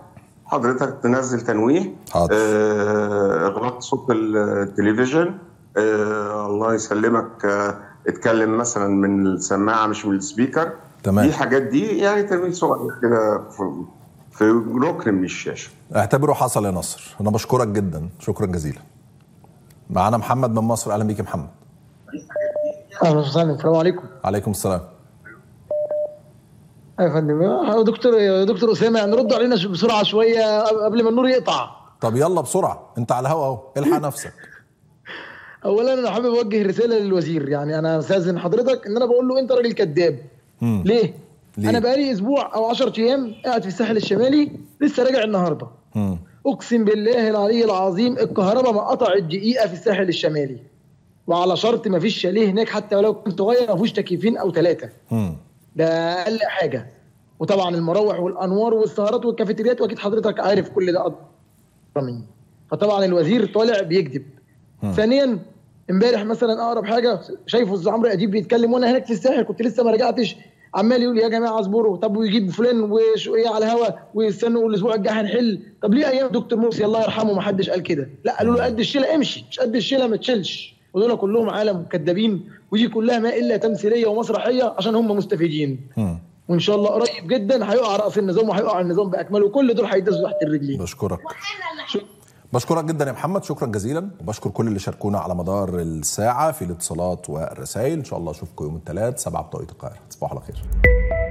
حضرتك تنزل تنويه حاضر آه غلط صوت التلفزيون آه الله يسلمك آه اتكلم مثلا من السماعه مش من السبيكر تمام دي الحاجات دي يعني ترميل صغير كده في ركن من الشاشه اعتبره حصل يا نصر انا بشكرك جدا شكرا جزيلا معانا محمد من مصر اهلا بيك يا محمد اهلا وسهلا السلام عليكم عليكم السلام يا فندم يا دكتور يا دكتور اسامه يعني ردوا علينا بسرعه شويه قبل ما النور يقطع طب يلا بسرعه انت على الهوا اهو الحق نفسك اولا انا حابب اوجه رساله للوزير يعني انا استاذن حضرتك ان انا بقول له انت راجل كذاب ليه؟ ليه؟ انا بقالي اسبوع او 10 ايام قاعد في الساحل الشمالي لسه راجع النهارده مم. اقسم بالله العلي العظيم الكهرباء ما قطعت دقيقه في الساحل الشمالي وعلى شرط ما فيش شاليه هناك حتى ولو كنت غير ما فيهوش تكييفين او ثلاثه ده اقل حاجه وطبعا المراوح والانوار والسهرات والكافيتريات واكيد حضرتك عارف كل ده مني فطبعا الوزير طالع بيكذب ثانيا امبارح مثلا اقرب حاجه شايفه عمرو اديب بيتكلم وانا هناك في الساحل كنت لسه ما رجعتش عمال يقول يا جماعه اصبروا طب ويجيب فلان وشويه على الهوا ويستنوا الاسبوع الجاي هنحل طب ليه ايام دكتور مرسي الله يرحمه ما حدش قال كده لا قالوا له قد الشيله امشي مش قد الشيله ما تشيلش ودول كلهم عالم كدابين ودي كلها ما الا تمثيليه ومسرحيه عشان هم مستفيدين وان شاء الله قريب جدا هيقع راس النظام وهيقع النظام باكمله وكل دول هيدسوا تحت الرجلين بشكرك شكرا بشكرك جدا يا محمد شكرا جزيلا وبشكر كل اللي شاركونا على مدار الساعه في الاتصالات والرسائل ان شاء الله اشوفكم يوم الثلاث 7 بطاقه القاهره تصبحوا على خير